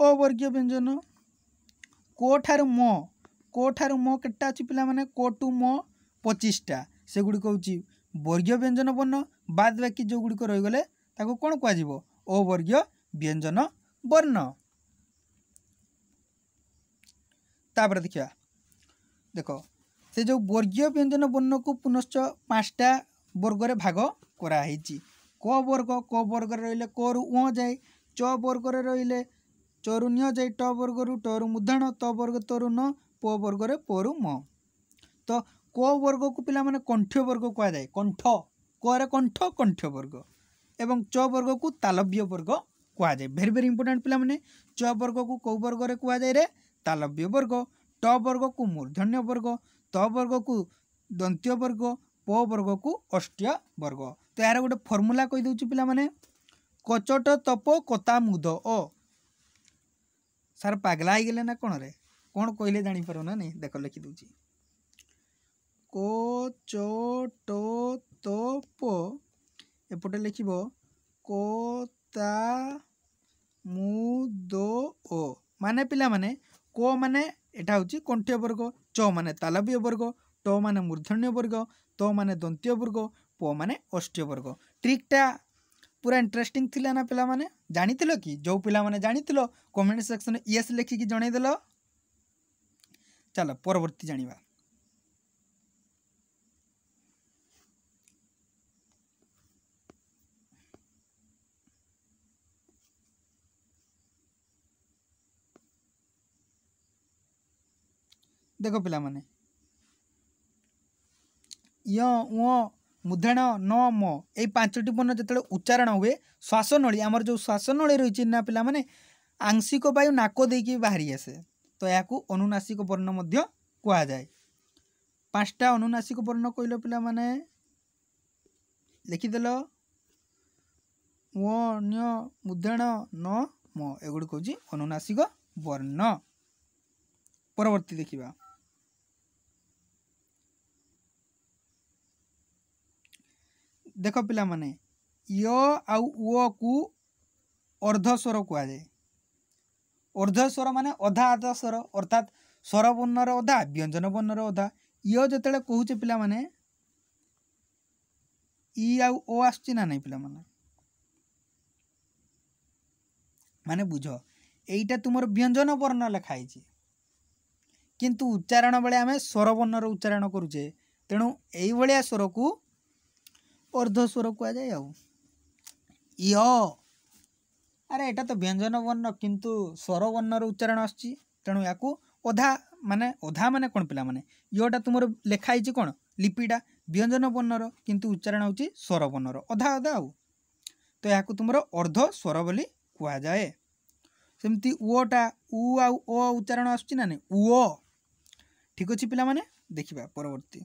ଅବର୍ଗୀୟ ବ୍ୟଞ୍ଜନ କୋଠାରୁ ମୋ କୋଠାରୁ ମୋ କେତେଟା ଅଛି ପିଲାମାନେ କୋଠୁ ମୋ ପଚିଶଟା ସେଗୁଡ଼ିକ ହେଉଛି ବର୍ଗୀୟ ବ୍ୟଞ୍ଜନ ବର୍ଣ୍ଣ ବାଦ୍ ବାକି ଯେଉଁଗୁଡ଼ିକ ରହିଗଲେ ତାକୁ କ'ଣ କୁହାଯିବ ଅବର୍ଗୀୟ ବ୍ୟଞ୍ଜନ ବର୍ଣ୍ଣ ତାପରେ ଦେଖିବା ଦେଖ ସେ ଯେଉଁ ବର୍ଗୀୟ ବ୍ୟଞ୍ଜନ ବର୍ଣ୍ଣକୁ ପୁନଶ୍ଚ ପାଞ୍ଚଟା ବର୍ଗରେ ଭାଗ କରାହେଇଛି କ ବର୍ଗ କ ବର୍ଗରେ ରହିଲେ କରୁ ଅ ଯାଏ ଚ ବର୍ଗରେ ରହିଲେ ଚରୁ ନିଅ ଯାଇ ଟ ବର୍ଗରୁ ଟରୁ ମୁଦାଣ ତ ବର୍ଗ ତରୁ ନ ପ ବର୍ଗରେ ପରୁ ମ ତ କ ବର୍ଗକୁ ପିଲାମାନେ କଣ୍ଠ ବର୍ଗ କୁହାଯାଏ କଣ୍ଠ କରେ କଣ୍ଠ କଣ୍ଠ ବର୍ଗ ଏବଂ ଚ ବର୍ଗକୁ ତାଲବ୍ୟ ବର୍ଗ କୁହାଯାଏ ଭେରି ଭେରି ଇମ୍ପୋର୍ଟାଣ୍ଟ ପିଲାମାନେ ଚ ବର୍ଗକୁ କେଉଁ ବର୍ଗରେ କୁହାଯାଏ ରେ ତାଲବ୍ୟ ବର୍ଗ ଟ ବର୍ଗକୁ ମୂର୍ଦ୍ଧନ୍ୟ ବର୍ଗ ତ ବର୍ଗକୁ ଦନ୍ତ୍ୟ ବର୍ଗ ପ ବର୍ଗକୁ ଅଷ୍ଟ୍ୟ ବର୍ଗ ତ ଏହାର ଗୋଟେ ଫର୍ମୁଲା କହିଦେଉଛି ପିଲାମାନେ କଚଟ ତପ କତା ମୁଦ ଅ ସାର୍ ପାଗଲା ହେଇଗଲେ ନା କ'ଣରେ କ'ଣ କହିଲେ ଜାଣିପାରୁ ନା ନାହିଁ ଦେଖ ଲେଖିଦେଉଛି କ ଚ ଟୋ ତୋ ପୋ ଏପଟେ ଲେଖିବ କ ତା ମୁ ଦୋ ଓ ମାନେ ପିଲାମାନେ କୋ ମାନେ ଏଇଟା ହେଉଛି କଣ୍ଠୀୟ ବର୍ଗ ଚ ମାନେ ତାଲବୀୟ ବର୍ଗ ଟ ମାନେ ମୂର୍ଦ୍ଧନ୍ୟ ବର୍ଗ ତ ମାନେ ଦନ୍ତୀୟ ବର୍ଗ ପ ମାନେ ଅଷ୍ଟ୍ୟ ବର୍ଗ ଟ୍ରିକ୍ଟା पूरा इंटरेस्टिंग थी ना पे माने जानी कि जो पिला माने जानी कमेंट सेक्शन में इस लिखिक जनईदेल चल परवर्ती जानवा देख पिला माने ମୁଧାଣ ନ ମ ଏଇ ପାଞ୍ଚଟି ବର୍ଣ୍ଣ ଯେତେବେଳେ ଉଚ୍ଚାରଣ ହୁଏ ଶ୍ୱାସନଳୀ ଆମର ଯେଉଁ ଶ୍ୱାସନଳୀ ରହିଛି ନା ପିଲାମାନେ ଆଂଶିକ ବାୟୁ ନାକ ଦେଇକି ବାହାରି ଆସେ ତ ଏହାକୁ ଅନୁନାସିକ ବର୍ଣ୍ଣ ମଧ୍ୟ କୁହାଯାଏ ପାଞ୍ଚଟା ଅନୁନାସିକ ବର୍ଣ୍ଣ କହିଲ ପିଲାମାନେ ଲେଖିଦେଲ ଓ ନ୍ୟ ମୁଦ୍ରାଣ ନ ମ ଏଗୁଡ଼ିକ ହେଉଛି ଅନୁନାସିକ ବର୍ଣ୍ଣ ପରବର୍ତ୍ତୀ ଦେଖିବା ଦେଖ ପିଲାମାନେ ୟ ଆଉ ଓକୁ ଅର୍ଦ୍ଧସ୍ୱର କୁହାଯାଏ ଅର୍ଦ୍ଧସ୍ୱର ମାନେ ଅଧା ଅଧା ସ୍ୱର ଅର୍ଥାତ୍ ସ୍ୱର ବର୍ଣ୍ଣର ଅଧା ବ୍ୟଞ୍ଜନ ବର୍ଣ୍ଣର ଅଧା ୟ ଯେତେବେଳେ କହୁଛେ ପିଲାମାନେ ଇ ଆଉ ଓ ଆସୁଛି ନା ନାହିଁ ପିଲାମାନେ ମାନେ ବୁଝ ଏଇଟା ତୁମର ବ୍ୟଞ୍ଜନ ବର୍ଣ୍ଣ ଲେଖା ହେଇଛି କିନ୍ତୁ ଉଚ୍ଚାରଣ ବେଳେ ଆମେ ସ୍ୱର ବର୍ଣ୍ଣର ଉଚ୍ଚାରଣ କରୁଛେ ତେଣୁ ଏଇଭଳିଆ ସ୍ୱରକୁ অর্ধ স্বর কুযায় আউ ইহ আরে এটা তো ব্যঞ্জন বর্ণ কিন্তু স্বর বর্ণর উচ্চারণ আসছি তেণু ইয়াকু অধা মানে অধা মানে কোণ পিলা মানে ইহটা তোমার লেখা হয়েছে কোণ লিপিটা ବ୍ୟଞ୍ଜନ ବର୍ଣ୍ଣର କିନ୍ତୁ ଉଚ୍ଚାରଣ ହେଉଛି ସ୍ୱର ବର୍ଣ୍ଣର ଅଧା ଅଧା ଆଉ ତ ଏହାକୁ ତୁମର ଅର୍ଦ୍ଧ ସ୍ୱର ବୋଲି କୁହାଯାଏ ସେମିତି ଓଟା ଉ ଆଉ ଓ ଉଚ୍ଚାରଣ ଆସୁଛି ନା ନାହିଁ ଓ ଠିକ୍ ଅଛି ପିଲାମାନେ ଦେଖିବା ପରବର୍ତ୍ତୀ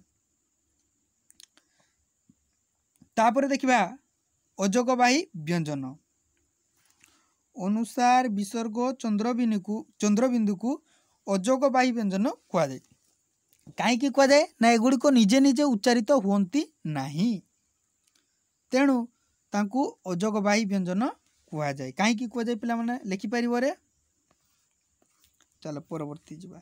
ତାପରେ ଦେଖିବା ଅଯୋଗବାହୀ ବ୍ୟଞ୍ଜନ ଅନୁସାର ବିସର୍ଗ ଚନ୍ଦ୍ରବିନ୍ଦୁକୁ ଚନ୍ଦ୍ରବିନ୍ଦୁକୁ ଅଯୋଗବାହୀ ବ୍ୟଞ୍ଜନ କୁହାଯାଏ କାହିଁକି କୁହାଯାଏ ନା ଏଗୁଡ଼ିକ ନିଜେ ନିଜେ ଉଚ୍ଚାରିତ ହୁଅନ୍ତି ନାହିଁ ତେଣୁ ତାଙ୍କୁ ଅଯୋଗବାହୀ ବ୍ୟଞ୍ଜନ କୁହାଯାଏ କାହିଁକି କୁହାଯାଏ ପିଲାମାନେ ଲେଖିପାରିବରେ ଚାଲ ପରବର୍ତ୍ତୀ ଯିବା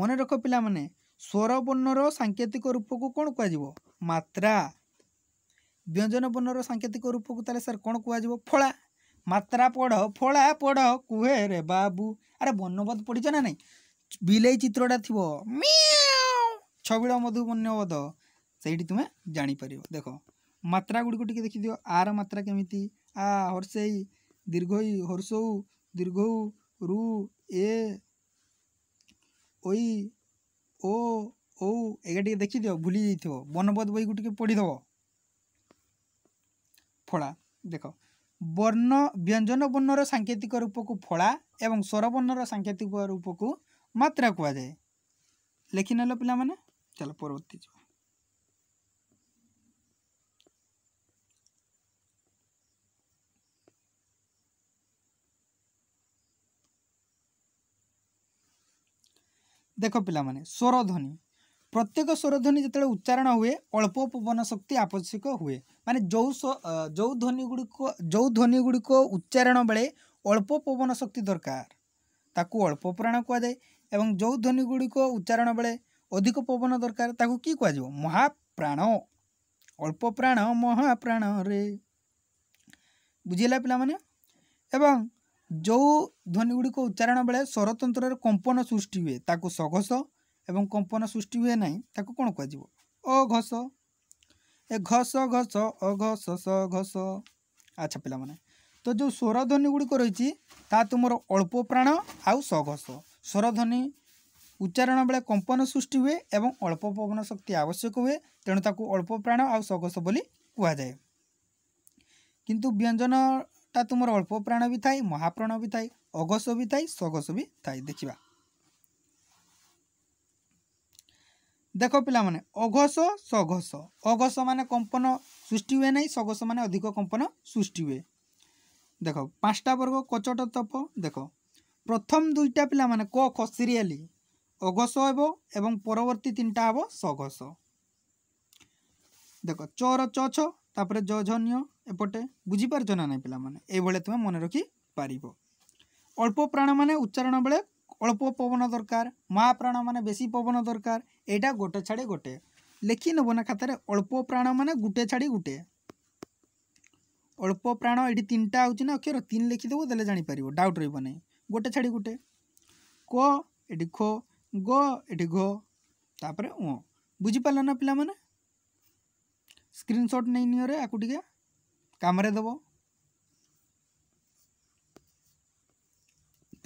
ମନେ ରଖ ପିଲାମାନେ ସ୍ୱର ବର୍ଣ୍ଣର ସାଙ୍କେତିକ ରୂପକୁ କ'ଣ କୁହାଯିବ ମାତ୍ରା ବ୍ୟଞ୍ଜନ ବର୍ଣ୍ଣର ସାଙ୍କେତିକ ରୂପକୁ ତାହେଲେ ସାର୍ କ'ଣ କୁହାଯିବ ଫଳା ମାତ୍ରା ପଢ଼ ଫଳା ପଢ଼ କୁହେ ରେ ବାବୁ ଆରେ ବର୍ଣ୍ଣବୋଧ ପଢ଼ିଛ ନା ନାହିଁ ବିଲେଇ ଚିତ୍ରଟା ଥିବ ଛବିଳ ମଧୁ ବର୍ଣ୍ଣବୋଧ ସେଇଠି ତୁମେ ଜାଣିପାରିବ ଦେଖ ମାତ୍ରା ଗୁଡ଼ିକୁ ଟିକେ ଦେଖିଦିଅ ଆର ମାତ୍ରା କେମିତି ଆ ହର୍ଷେଇ ଦୀର୍ଘଇ ହର୍ଷଉ ଦୀର୍ଘଉ ରୁ ଏ ଓଇ ଓ ଓଉ ଏଇଟା ଟିକେ ଦେଖିଦିଅ ଭୁଲି ଯାଇଥିବ ବନବଦ ବହିକୁ ଟିକେ ପଢ଼ିଦେବ ଫଳା ଦେଖ ବର୍ଣ୍ଣ ବ୍ୟଞ୍ଜନ ବର୍ଣ୍ଣର ସାଙ୍କେତିକ ରୂପକୁ ଫଳା ଏବଂ ସ୍ୱର ବର୍ଣ୍ଣର ସାଙ୍କେତିକ ରୂପକୁ ମାତ୍ରା କୁହାଯାଏ ଲେଖିନେଲ ପିଲାମାନେ ଚାଲ ପରବର୍ତ୍ତୀ ଯିବ ଦେଖ ପିଲାମାନେ ସ୍ୱରଧ୍ୱନି ପ୍ରତ୍ୟେକ ସ୍ୱରଧ୍ୱନି ଯେତେବେଳେ ଉଚ୍ଚାରଣ ହୁଏ ଅଳ୍ପ ପବନ ଶକ୍ତି ଆବଶ୍ୟକ ହୁଏ ମାନେ ଯେଉଁ ଯେଉଁ ଧ୍ୱନି ଗୁଡ଼ିକ ଯେଉଁ ଧ୍ୱନି ଗୁଡ଼ିକ ଉଚ୍ଚାରଣ ବେଳେ ଅଳ୍ପ ପବନ ଶକ୍ତି ଦରକାର ତାକୁ ଅଳ୍ପ ପ୍ରାଣ କୁହାଯାଏ ଏବଂ ଯେଉଁ ଧ୍ୱନି ଗୁଡ଼ିକ ଉଚ୍ଚାରଣ ବେଳେ ଅଧିକ ପବନ ଦରକାର ତାକୁ କି କୁହାଯିବ ମହାପ୍ରାଣ ଅଳ୍ପ ପ୍ରାଣ ମହାପ୍ରାଣରେ ବୁଝିଲା ପିଲାମାନେ ଏବଂ ଯେଉଁ ଧ୍ୱନିଗୁଡ଼ିକ ଉଚ୍ଚାରଣ ବେଳେ ସ୍ୱରତନ୍ତ୍ରରେ କମ୍ପନ ସୃଷ୍ଟି ହୁଏ ତାକୁ ସଘସ ଏବଂ କମ୍ପନ ସୃଷ୍ଟି ହୁଏ ନାହିଁ ତାକୁ କ'ଣ କୁହାଯିବ ଅଘସ ଏ ଘସ ଘସ ଅଘସ ସଘସ ଆଚ୍ଛା ପିଲାମାନେ ତ ଯେଉଁ ସ୍ୱରଧ୍ୱନିଗୁଡ଼ିକ ରହିଛି ତାହା ତୁମର ଅଳ୍ପ ପ୍ରାଣ ଆଉ ସଘସ ସ୍ୱରଧ୍ୱନି ଉଚ୍ଚାରଣ ବେଳେ କମ୍ପନ ସୃଷ୍ଟି ହୁଏ ଏବଂ ଅଳ୍ପ ପବନ ଶକ୍ତି ଆବଶ୍ୟକ ହୁଏ ତେଣୁ ତାକୁ ଅଳ୍ପ ପ୍ରାଣ ଆଉ ସଘସ ବୋଲି କୁହାଯାଏ କିନ୍ତୁ ବ୍ୟଞ୍ଜନ ଅର୍ଥାତ୍ ତୁମର ଅଳ୍ପ ପ୍ରାଣ ବି ଥାଏ ମହାପ୍ରାଣ ବି ଥାଏ ଅଗସ ବି ଥାଏ ସଗସ ବି ଥାଏ ଦେଖିବା ଦେଖ ପିଲାମାନେ ଅଘସ ସଘସ ଅଘସ ମାନେ କମ୍ପନ ସୃଷ୍ଟି ହୁଏ ନାହିଁ ସଘସ ମାନେ ଅଧିକ କମ୍ପନ ସୃଷ୍ଟି ହୁଏ ଦେଖ ପାଞ୍ଚଟା ବର୍ଗ କଚଟ ତପ ଦେଖ ପ୍ରଥମ ଦୁଇଟା ପିଲାମାନେ କ ଖ ସିରିଆଲି ଅଘସ ହେବ ଏବଂ ପରବର୍ତ୍ତୀ ତିନିଟା ହେବ ସଘସ ଦେଖ ଚର ଚ ଛ ତାପରେ ଜଝନୀୟ ଏପଟେ ବୁଝିପାରୁଛ ନା ନାହିଁ ପିଲାମାନେ ଏଇଭଳିଆ ତୁମେ ମନେ ରଖିପାରିବ ଅଳ୍ପ ପ୍ରାଣମାନେ ଉଚ୍ଚାରଣ ବେଳେ ଅଳ୍ପ ପବନ ଦରକାର ମହା ପ୍ରାଣମାନେ ବେଶୀ ପବନ ଦରକାର ଏଇଟା ଗୋଟେ ଛାଡ଼ି ଗୋଟେ ଲେଖି ନେବ ନା ଖାତାରେ ଅଳ୍ପ ପ୍ରାଣମାନେ ଗୋଟେ ଛାଡ଼ି ଗୋଟେ ଅଳ୍ପ ପ୍ରାଣ ଏଠି ତିନିଟା ହେଉଛି ନା ଅକ୍ଷର ତିନି ଲେଖିଦେବ ଦେଲେ ଜାଣିପାରିବ ଡାଉଟ୍ ରହିବ ନାହିଁ ଗୋଟେ ଛାଡ଼ି ଗୋଟେ କୋ ଏଠି ଖୋ ଗୋ ଏଠି ଘୋ ତାପରେ ଓ ବୁଝିପାରିଲ ନା ପିଲାମାନେ ସ୍କ୍ରିନ୍ସଟ୍ ନେଇ ନିଅରେ ଆକୁ ଟିକେ କାମରେ ଦେବ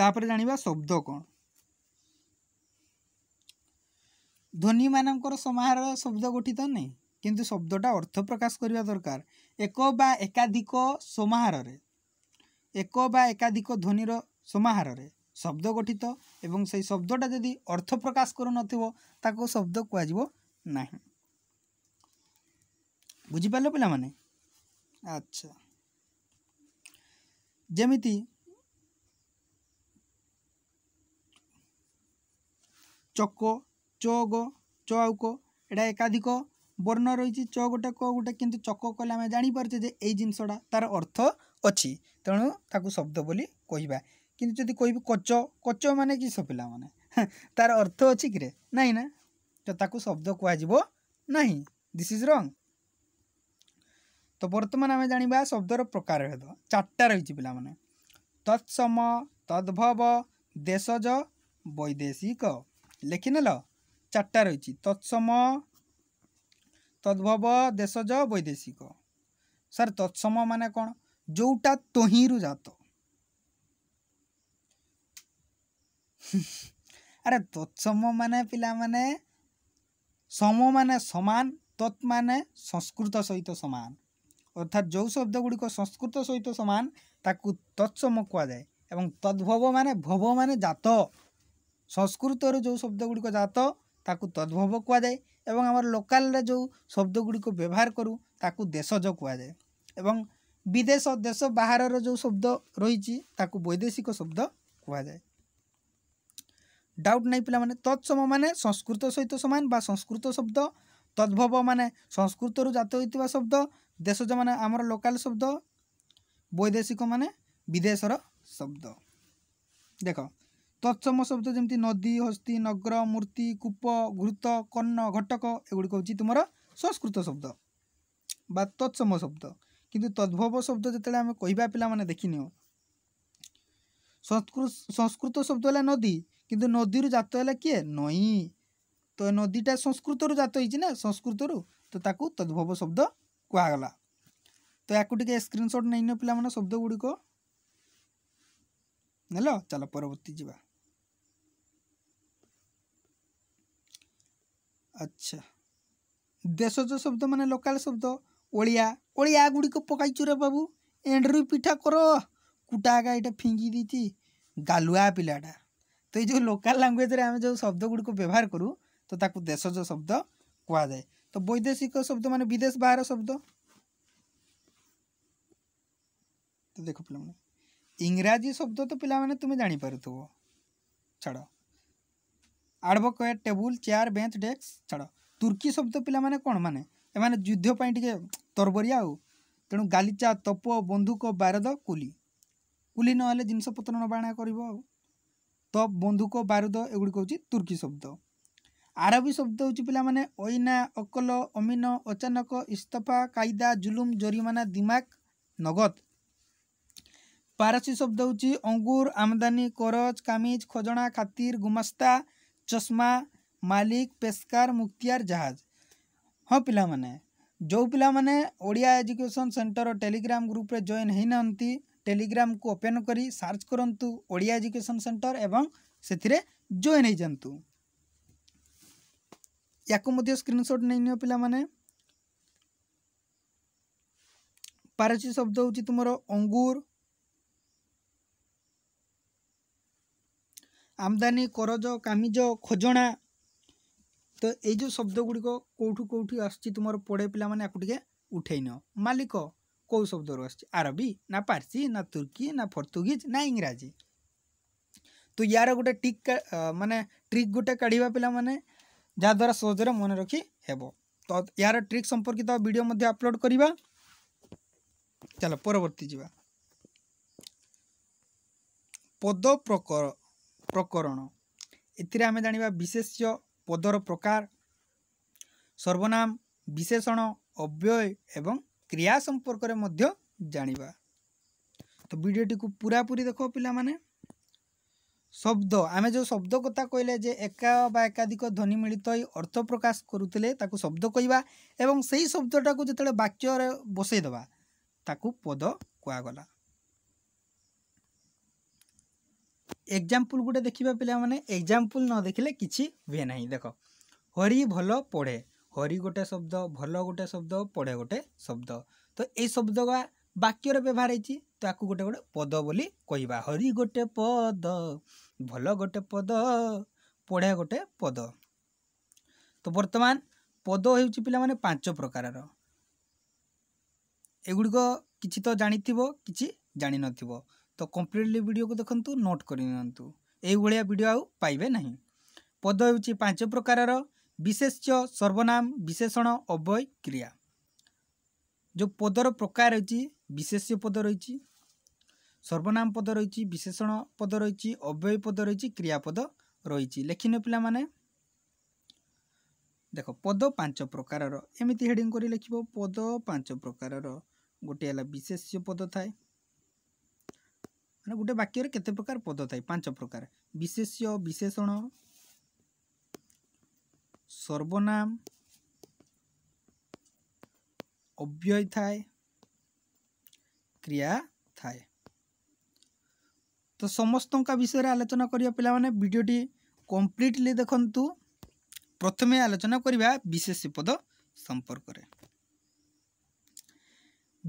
ତାପରେ ଜାଣିବା ଶବ୍ଦ କ'ଣ ଧ୍ୱନିମାନଙ୍କର ସମାହାର ଶବ୍ଦ ଗଠିତ ନୁହେଁ କିନ୍ତୁ ଶବ୍ଦଟା ଅର୍ଥ ପ୍ରକାଶ କରିବା ଦରକାର ଏକ ବା ଏକାଧିକ ସମାହାରରେ ଏକ ବା ଏକାଧିକ ଧ୍ୱନିର ସମାହାରରେ ଶବ୍ଦ ଗଠିତ ଏବଂ ସେହି ଶବ୍ଦଟା ଯଦି ଅର୍ଥ ପ୍ରକାଶ କରୁନଥିବ ତାକୁ ଶବ୍ଦ କୁହାଯିବ ନାହିଁ ବୁଝିପାରିଲ ପିଲାମାନେ ଆଚ୍ଛା ଯେମିତି ଚକ ଚଗ ଚଆଉକ ଏଇଟା ଏକାଧିକ ବର୍ଣ୍ଣ ରହିଛି ଚ ଗୋଟେ କ ଗୋଟେ କିନ୍ତୁ ଚକ କଲେ ଆମେ ଜାଣିପାରୁଛେ ଯେ ଏଇ ଜିନିଷଟା ତା'ର ଅର୍ଥ ଅଛି ତେଣୁ ତାକୁ ଶବ୍ଦ ବୋଲି କହିବା କିନ୍ତୁ ଯଦି କହିବି କଚ କଚ ମାନେ କିସ ପିଲାମାନେ ତା'ର ଅର୍ଥ ଅଛି କିରେ ନାହିଁ ନା ତ ତାକୁ ଶବ୍ଦ କୁହାଯିବ ନାହିଁ ଦିସ୍ ଇଜ୍ ରଙ୍ଗ ତ ବର୍ତ୍ତମାନ ଆମେ ଜାଣିବା ଶବ୍ଦର ପ୍ରକାର ଭେଦ ଚାରିଟା ରହିଛି ପିଲାମାନେ ତତ୍ସମ ତଦ୍ଭବ ଦେଶଜ ବୈଦେଶିକ ଲେଖିନେଲ ଚାରିଟା ରହିଛି ତତ୍ସମ ତଦ୍ଭବ ଦେଶଜ ବୈଦେଶିକ ସାର୍ ତତ୍ସମ ମାନେ କ'ଣ ଯେଉଁଟା ତହିଁରୁ ଜାତ ଆରେ ତତ୍ସମ ମାନେ ପିଲାମାନେ ସମ ମାନେ ସମାନ ତତ୍ ମାନେ ସଂସ୍କୃତ ସହିତ ସମାନ অর্থাৎ ଯେଉଁ ଶବ୍ଦଗୁଡ଼ିକ ସଂସ୍କୃତ ସହିତ ସମାନ ତାକୁ ତତ୍ସମ କୁହାଯାଏ ଏବଂ ତଦ୍ଭବ ମାନେ ଭବ ମାନେ ଜାତ ସଂସ୍କୃତରୁ ଯେଉଁ ଶବ୍ଦଗୁଡ଼ିକ ଜାତ ତାକୁ ତଦ୍ଭବ କୁହାଯାଏ ଏବଂ ଆମର ଲୋକାଲରେ ଯେଉଁ ଶବ୍ଦଗୁଡ଼ିକୁ ବ୍ୟବହାର କରୁ ତାକୁ ଦେଶଜ କୁହାଯାଏ ଏବଂ ବିଦେଶ ଦେଶ ବାହାରର ଯେଉଁ ଶବ୍ଦ ରହିଛି ତାକୁ ବୈଦେଶିକ ଶବ୍ଦ କୁହାଯାଏ ଡାଉଟ୍ ନାହିଁ ପିଲାମାନେ ତତ୍ସମ ମାନେ ସଂସ୍କୃତ ସହିତ ସମାନ ବା ସଂସ୍କୃତ ଶବ୍ଦ ତଦ୍ଭବ ମାନେ ସଂସ୍କୃତରୁ ଜାତ ହୋଇଥିବା ଶବ୍ଦ ଦେଶଜ ମାନେ ଆମର ଲୋକାଲ ଶବ୍ଦ ବୈଦେଶିକ ମାନେ ବିଦେଶର ଶବ୍ଦ ଦେଖ ତତ୍ସମ ଶବ୍ଦ ଯେମିତି ନଦୀ ହସ୍ତି ନଗର ମୂର୍ତ୍ତି କୂପ ଘୃତ କର୍ଣ୍ଣ ଘଟକ ଏଗୁଡ଼ିକ ହେଉଛି ତୁମର ସଂସ୍କୃତ ଶବ୍ଦ ବା ତତ୍ସମ ଶବ୍ଦ କିନ୍ତୁ ତଦ୍ଭବ ଶବ୍ଦ ଯେତେବେଳେ ଆମେ କହିବା ପିଲାମାନେ ଦେଖିନିଅ ସଂସ୍କୃତ ସଂସ୍କୃତ ଶବ୍ଦ ହେଲା ନଦୀ କିନ୍ତୁ ନଦୀରୁ ଜାତ ହେଲା କିଏ ନଈ ତ ନଦୀଟା ସଂସ୍କୃତରୁ ଜାତ ହେଇଛି ନା ସଂସ୍କୃତରୁ ତ ତାକୁ ତଦ୍ଭବ ଶବ୍ଦ କୁହାଗଲା ତ ୟାକୁ ଟିକେ ସ୍କ୍ରିନ୍ସଟ୍ ନେଇନିଅ ପିଲାମାନେ ଶବ୍ଦ ଗୁଡ଼ିକ ନେଲ ଚାଲ ପରବର୍ତ୍ତୀ ଯିବା ଆଚ୍ଛା ଦେଶଜ ଶବ୍ଦ ମାନେ ଲୋକାଲ ଶବ୍ଦ ଓଳିଆ ଓଳିଆ ଗୁଡ଼ିକ ପକାଇଛୁ ରେ ବାବୁ ଏଣ୍ଡରୁ ପିଠା କର କୁଟା ଆକା ଏଇଟା ଫିଙ୍ଗି ଦେଇଛି ଗାଲୁଆ ପିଲାଟା ତ ଏଇ ଯେଉଁ ଲୋକାଲ ଲାଙ୍ଗୁଏଜରେ ଆମେ ଯେଉଁ ଶବ୍ଦ ଗୁଡ଼ିକ ବ୍ୟବହାର କରୁ ତ ତାକୁ ଦେଶଜ ଶବ୍ଦ କୁହାଯାଏ तो वैदेशिक शब्द मान विदेश बाहर शब्द तो देख पे इंग्राजी शब्द तो पे तुम जापार छाड़ आड़बक टेबुल चेयर बेच डेस्क छाड़ तुर्की शब्द पे कौन मैंने युद्धपाई टे तरबरी आ तेणु गालीचा तप बंधुक बारद कुली कुली ना जिनपत नवाणा कर तप बंधुक बारद एगुड़ी हूँ तुर्की शब्द ଆରବୀ ଶବ୍ଦ ହେଉଛି ପିଲାମାନେ ଅଇନା ଅକଲ ଅମିନ ଅଚାନକ ଇସ୍ତଫା କାଇଦା ଜୁଲୁମ ଜରିମାନା ଦିମାକ ନଗଦ ପାରସୀ ଶବ୍ଦ ହେଉଛି ଅଙ୍ଗୁର ଆମଦାନୀ କରଜ କାମିଜ ଖଜଣା ଖାତିର ଗୁମାସ୍ତା ଚଷମା ମାଲିକ ପେସ୍କାର ମୁକ୍ତିଆର ଜାହାଜ ହଁ ପିଲାମାନେ ଯେଉଁ ପିଲାମାନେ ଓଡ଼ିଆ ଏଜୁକେସନ୍ ସେଣ୍ଟର ଟେଲିଗ୍ରାମ ଗ୍ରୁପରେ ଜଏନ୍ ହୋଇନାହାନ୍ତି ଟେଲିଗ୍ରାମକୁ ଓପେନ୍ କରି ସର୍ଚ୍ଚ କରନ୍ତୁ ଓଡ଼ିଆ ଏଜୁକେସନ୍ ସେଣ୍ଟର ଏବଂ ସେଥିରେ ଜଏନ୍ ହୋଇଯାଆନ୍ତୁ या स्क्रीनशट नहीं पाने पारसी शब्द हूँ तुम अंगूर आमदानी करज कमिज खजना तो ये शब्द गुड़िक कौटू कौट आम पढ़े पाने उठे नियो मालिक कौ शब्द रू आरबी ना पारसी ना तुर्की ना पर्तुगिज ना इंग्राजी तो यार गोटे टिक मान ट्रिक गोटे काढ़ पाने ଯାହାଦ୍ୱାରା ସହଜରେ ମନେ ରଖି ହେବ ତ ଏହାର ଟ୍ରିକ୍ ସମ୍ପର୍କିତ ଭିଡ଼ିଓ ମଧ୍ୟ ଅପଲୋଡ଼ କରିବା ଚାଲ ପରବର୍ତ୍ତୀ ଯିବା ପଦ ପ୍ରକରଣ ଏଥିରେ ଆମେ ଜାଣିବା ବିଶେଷ୍ୟ ପଦର ପ୍ରକାର ସର୍ବନାମ ବିଶେଷଣ ଅବ୍ୟୟ ଏବଂ କ୍ରିୟା ସମ୍ପର୍କରେ ମଧ୍ୟ ଜାଣିବା ତ ଭିଡ଼ିଓଟିକୁ ପୁରାପୁରି ଦେଖ ପିଲାମାନେ শব্দ আমি যে শব্দ কথা কইলে যে একা বা একাধিক ধ্বনি মিলিত হয়ে অর্থ প্রকাশ করুলে তাকে শব্দ কইবা এবং সেই শব্দটা যেতবে বাক্যরে বসাই দেওয়া তাকে পদ কুয়াগলা এক্জাম্পল গোটে দেখা পিলা মানে এক্সাম্পল ন দেখলে কিছু হুয়ে না দেখ হরি ভাল পড়ে হরি গোটে শব্দ ভাল গোটে শব্দ পড়ে গোটে শব্দ তো এই শব্দ ବାକ୍ୟର ବ୍ୟବହାର ହେଇଛି ତାକୁ ଗୋଟେ ଗୋଟେ ପଦ ବୋଲି କହିବା ହରି ଗୋଟେ ପଦ ଭଲ ଗୋଟେ ପଦ ପଢ଼ିଆ ଗୋଟେ ପଦ ତ ବର୍ତ୍ତମାନ ପଦ ହେଉଛି ପିଲାମାନେ ପାଞ୍ଚ ପ୍ରକାରର ଏଗୁଡ଼ିକ କିଛି ତ ଜାଣିଥିବ କିଛି ଜାଣିନଥିବ ତ କମ୍ପ୍ଲିଟଲି ଭିଡ଼ିଓକୁ ଦେଖନ୍ତୁ ନୋଟ୍ କରି ନିଅନ୍ତୁ ଏଇଭଳିଆ ଭିଡ଼ିଓ ଆଉ ପାଇବେ ନାହିଁ ପଦ ହେଉଛି ପାଞ୍ଚ ପ୍ରକାରର ବିଶେଷ୍ୟ ସର୍ବନାମ ବିଶେଷଣ ଅବୟ କ୍ରିୟା ଯେଉଁ ପଦର ପ୍ରକାର ରହିଛି ବିଶେଷ୍ୟ ପଦ ରହିଛି ସର୍ବନାମ ପଦ ରହିଛି ବିଶେଷଣ ପଦ ରହିଛି ଅବ୍ୟୟ ପଦ ରହିଛି କ୍ରିୟାପଦ ରହିଛି ଲେଖିନେ ପିଲାମାନେ ଦେଖ ପଦ ପାଞ୍ଚ ପ୍ରକାରର ଏମିତି ହେଡ଼ିଂ କରି ଲେଖିବ ପଦ ପାଞ୍ଚ ପ୍ରକାରର ଗୋଟିଏ ହେଲା ବିଶେଷ୍ୟ ପଦ ଥାଏ ମାନେ ଗୋଟେ ବାକ୍ୟରେ କେତେ ପ୍ରକାର ପଦ ଥାଏ ପାଞ୍ଚ ପ୍ରକାର ବିଶେଷ୍ୟ ବିଶେଷଣ ସର୍ବନାମ অব্যয় থাকে ক্রিয়া থাকে তো সমস্ত বিষয়ে আলোচনা করা পিলা মানে ভিডিওটি কমপ্লিটলি দেখন্তু প্রথমে আলোচনা করা বিশেষ পদ সম্পর্কে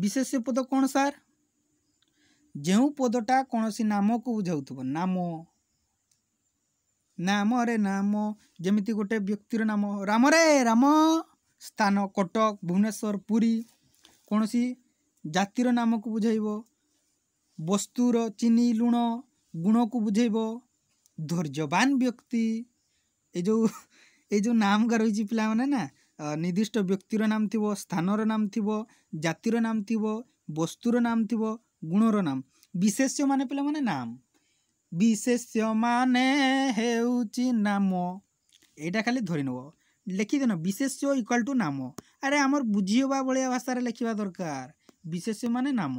বিশেষ পদ কোণ সার যে পদটা কোণী নামকু বুঝাউব নাম ନାମରେ ନାମ ଯେମିତି ଗୋଟେ ବ୍ୟକ୍ତିର ନାମ ରାମରେ ରାମ ସ୍ଥାନ କଟକ ଭୁବନେଶ୍ୱର ପୁରୀ କୌଣସି ଜାତିର ନାମକୁ ବୁଝାଇବ ବସ୍ତୁର ଚିନି ଲୁଣ ଗୁଣକୁ ବୁଝାଇବ ଧୈର୍ଯ୍ୟବାନ ବ୍ୟକ୍ତି ଏ ଯେଉଁ ଏ ଯେଉଁ ନାମକା ରହିଛି ପିଲାମାନେ ନା ନିର୍ଦ୍ଦିଷ୍ଟ ବ୍ୟକ୍ତିର ନାମ ଥିବ ସ୍ଥାନର ନାମ ଥିବ ଜାତିର ନାମ ଥିବ ବସ୍ତୁର ନାମ ଥିବ ଗୁଣର ନାମ ବିଶେଷ୍ୟ ମାନେ ପିଲାମାନେ ନାମ ବିଶେଷ୍ୟ ମାନେ ହେଉଛି ନାମ ଏଇଟା ଖାଲି ଧରି ନେବ ଲେଖିଦେନ ବିଶେଷ୍ୟ ଇକ୍ୱାଲ୍ ଟୁ ନାମ ଆରେ ଆମର ବୁଝିହେବା ଭଳିଆ ଭାଷାରେ ଲେଖିବା ଦରକାର ବିଶେଷ୍ୟ ମାନେ ନାମ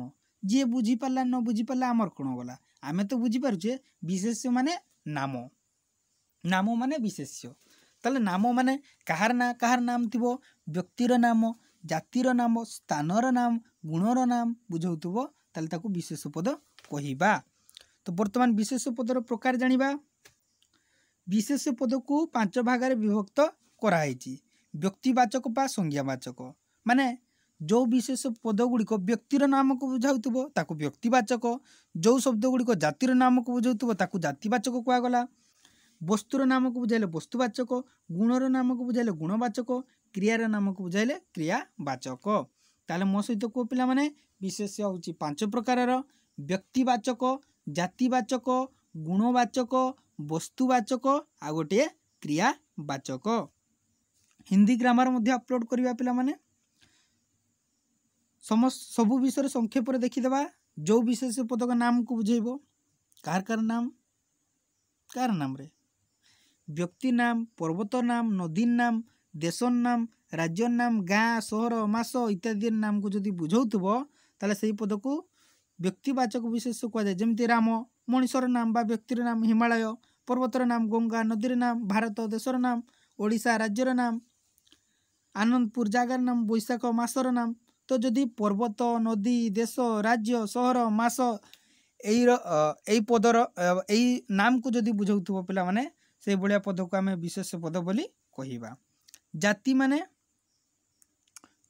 ଯିଏ ବୁଝିପାରିଲା ନ ବୁଝିପାରିଲା ଆମର କ'ଣ ଗଲା ଆମେ ତ ବୁଝିପାରୁଛେ ବିଶେଷ୍ୟ ମାନେ ନାମ ନାମ ମାନେ ବିଶେଷ୍ୟ ତାହେଲେ ନାମ ମାନେ କାହାର ନା କାହାର ନାମ ଥିବ ବ୍ୟକ୍ତିର ନାମ ଜାତିର ନାମ ସ୍ଥାନର ନାମ ଗୁଣର ନାମ ବୁଝାଉଥିବ ତାହେଲେ ତାକୁ ବିଶେଷ ପଦ କହିବା ତ ବର୍ତ୍ତମାନ ବିଶେଷ ପଦର ପ୍ରକାର ଜାଣିବା ବିଶେଷ ପଦକୁ ପାଞ୍ଚ ଭାଗରେ ବିଭକ୍ତ କରାହେଇଛି ବ୍ୟକ୍ତିବାଚକ ବା ସଂଜ୍ଞାବାଚକ ମାନେ ଯେଉଁ ବିଶେଷ ପଦଗୁଡ଼ିକ ବ୍ୟକ୍ତିର ନାମକୁ ବୁଝାଉଥିବ ତାକୁ ବ୍ୟକ୍ତିବାଚକ ଯେଉଁ ଶବ୍ଦଗୁଡ଼ିକ ଜାତିର ନାମକୁ ବୁଝାଉଥିବ ତାକୁ ଜାତିବାଚକ କୁହାଗଲା ବସ୍ତୁର ନାମକୁ ବୁଝାଇଲେ ବସ୍ତୁବାଚକ ଗୁଣର ନାମକୁ ବୁଝାଇଲେ ଗୁଣବାଚକ କ୍ରିୟାର ନାମକୁ ବୁଝାଇଲେ କ୍ରିୟାବାଚକ ତାହେଲେ ମୋ ସହିତ କେଉଁ ପିଲାମାନେ ବିଶେଷ ହେଉଛି ପାଞ୍ଚ ପ୍ରକାରର ବ୍ୟକ୍ତିବାଚକ ଜାତିବାଚକ ଗୁଣବାଚକ ବସ୍ତୁବାଚକ ଆଉ ଗୋଟିଏ କ୍ରିୟାବାଚକ ହିନ୍ଦୀ ଗ୍ରାମାର ମଧ୍ୟ ଅପଲୋଡ଼ କରିବା ପିଲାମାନେ ସମସ୍ତ ସବୁ ବିଷୟରେ ସଂକ୍ଷେପରେ ଦେଖିଦେବା ଯେଉଁ ବିଶେଷ ପଦକ ନାମକୁ ବୁଝେଇବ କାହାର କାହାର ନାମ କାହାର ନାମରେ ବ୍ୟକ୍ତି নাম পর্বত নাম নদীর নাম দেশের নাম রাজ্যর নাম গাঁ সহর মাস ইত্যাদির নামকে যদি বুঝাউব তাহলে সেই পদকু ব্যক্তিবাচক বিশেষ কুযায় যেমি রাম মনীষর নাম বা ব্যক্তির নাম হিমালয় পর্বতর নাম গঙ্গা নদীর নাম ভারত দেশের নাম ওড়িশা রাজ্যর নাম ଆନନ୍ଦପୁର ଜାଗାର ନାମ ବୈଶାଖ ମାସର ନାମ ତ ଯଦି ପର୍ବତ ନଦୀ ଦେଶ ରାଜ୍ୟ ସହର ମାସ ଏଇର ଏଇ ପଦର ଏଇ ନାମକୁ ଯଦି ବୁଝାଉଥିବ ପିଲାମାନେ ସେଇଭଳିଆ ପଦକୁ ଆମେ ବିଶେଷ ପଦ ବୋଲି କହିବା ଜାତିମାନେ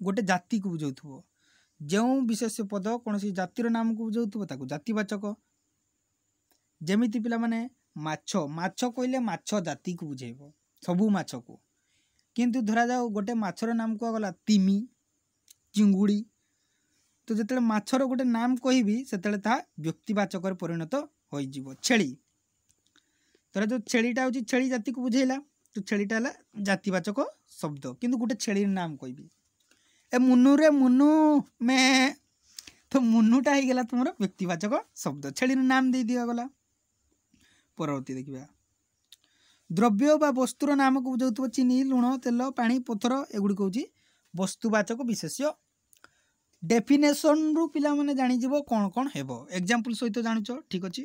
ଗୋଟେ ଜାତିକୁ ବୁଝାଉଥିବ ଯେଉଁ ବିଶେଷ ପଦ କୌଣସି ଜାତିର ନାମକୁ ବୁଝାଉଥିବ ତାକୁ ଜାତିବାଚକ ଯେମିତି ପିଲାମାନେ ମାଛ ମାଛ କହିଲେ ମାଛ ଜାତିକୁ ବୁଝେଇବ ସବୁ ମାଛକୁ କିନ୍ତୁ ଧରାଯାଉ ଗୋଟେ ମାଛର ନାମ କୁହାଗଲା ତିମି ଚିଙ୍ଗୁଡ଼ି ତ ଯେତେବେଳେ ମାଛର ଗୋଟେ ନାମ କହିବି ସେତେବେଳେ ତାହା ବ୍ୟକ୍ତିବାଚକରେ ପରିଣତ ହୋଇଯିବ ଛେଳି ଧରାଯାଉ ଛେଳିଟା ହେଉଛି ଛେଳି ଜାତିକୁ ବୁଝେଇଲା ତ ଛେଳିଟା ହେଲା ଜାତିବାଚକ ଶବ୍ଦ କିନ୍ତୁ ଗୋଟେ ଛେଳିର ନାମ କହିବି ଏ ମୁନୁରେ ମୁନୁ ମେ ତ ମୁନୁଟା ହେଇଗଲା ତୁମର ବ୍ୟକ୍ତିବାଚକ ଶବ୍ଦ ଛେଳିର ନାମ ଦେଇ ଦିଆଗଲା ପରବର୍ତ୍ତୀ ଦେଖିବା ଦ୍ରବ୍ୟ ବା ବସ୍ତୁର ନାମ ବୁଝାଉଥିବ ଚିନି ଲୁଣ ତେଲ ପାଣି ପଥର ଏଗୁଡ଼ିକ ହେଉଛି ବସ୍ତୁବାଚକ ବିଶେଷ୍ୟ ଡେଫିନେସନ୍ରୁ ପିଲାମାନେ ଜାଣିଯିବ କ'ଣ କ'ଣ ହେବ ଏକ୍ଜାମ୍ପଲ୍ ସହିତ ଜାଣୁଛ ଠିକ୍ ଅଛି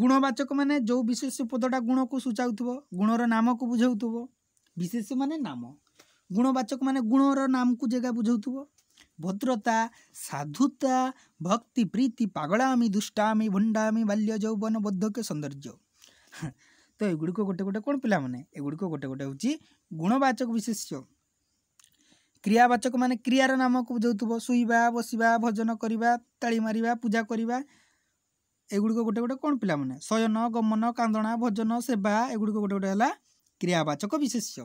ଗୁଣବାଚକ ମାନେ ଯେଉଁ ବିଶେଷ ପଦଟା ଗୁଣକୁ ସୂଚାଉଥିବ ଗୁଣର ନାମକୁ ବୁଝାଉଥିବ ବିଶେଷ ମାନେ ନାମ ଗୁଣବାଚକ ମାନେ ଗୁଣର ନାମକୁ ଜାଗା ବୁଝାଉଥିବ ଭଦ୍ରତା ସାଧୁତା ଭକ୍ତି ପ୍ରୀତି ପାଗଳାମି ଦୁଷ୍ଟାମି ଭଣ୍ଡାମି ବାଲ୍ୟ ଯୌବନ ବଦ୍ଧକ୍ୟ ସୌନ୍ଦର୍ଯ୍ୟ ତ ଏଗୁଡ଼ିକ ଗୋଟେ ଗୋଟେ କ'ଣ ପିଲାମାନେ ଏଗୁଡ଼ିକ ଗୋଟେ ଗୋଟେ ହେଉଛି ଗୁଣବାଚକ ବିଶେଷ୍ୟ କ୍ରିୟାବାଚକ ମାନେ କ୍ରିୟାର ନାମ ବୁଝାଉଥିବ ଶୋଇବା ବସିବା ଭୋଜନ କରିବା ତାଳି ମାରିବା ପୂଜା କରିବା ଏଗୁଡ଼ିକ ଗୋଟେ ଗୋଟେ କ'ଣ ପିଲାମାନେ ଶୟନ ଗମନ କାନ୍ଦଣା ଭୋଜନ ସେବା ଏଗୁଡ଼ିକ ଗୋଟେ ଗୋଟେ ହେଲା କ୍ରିୟାବାଚକ ବିଶେଷ୍ୟ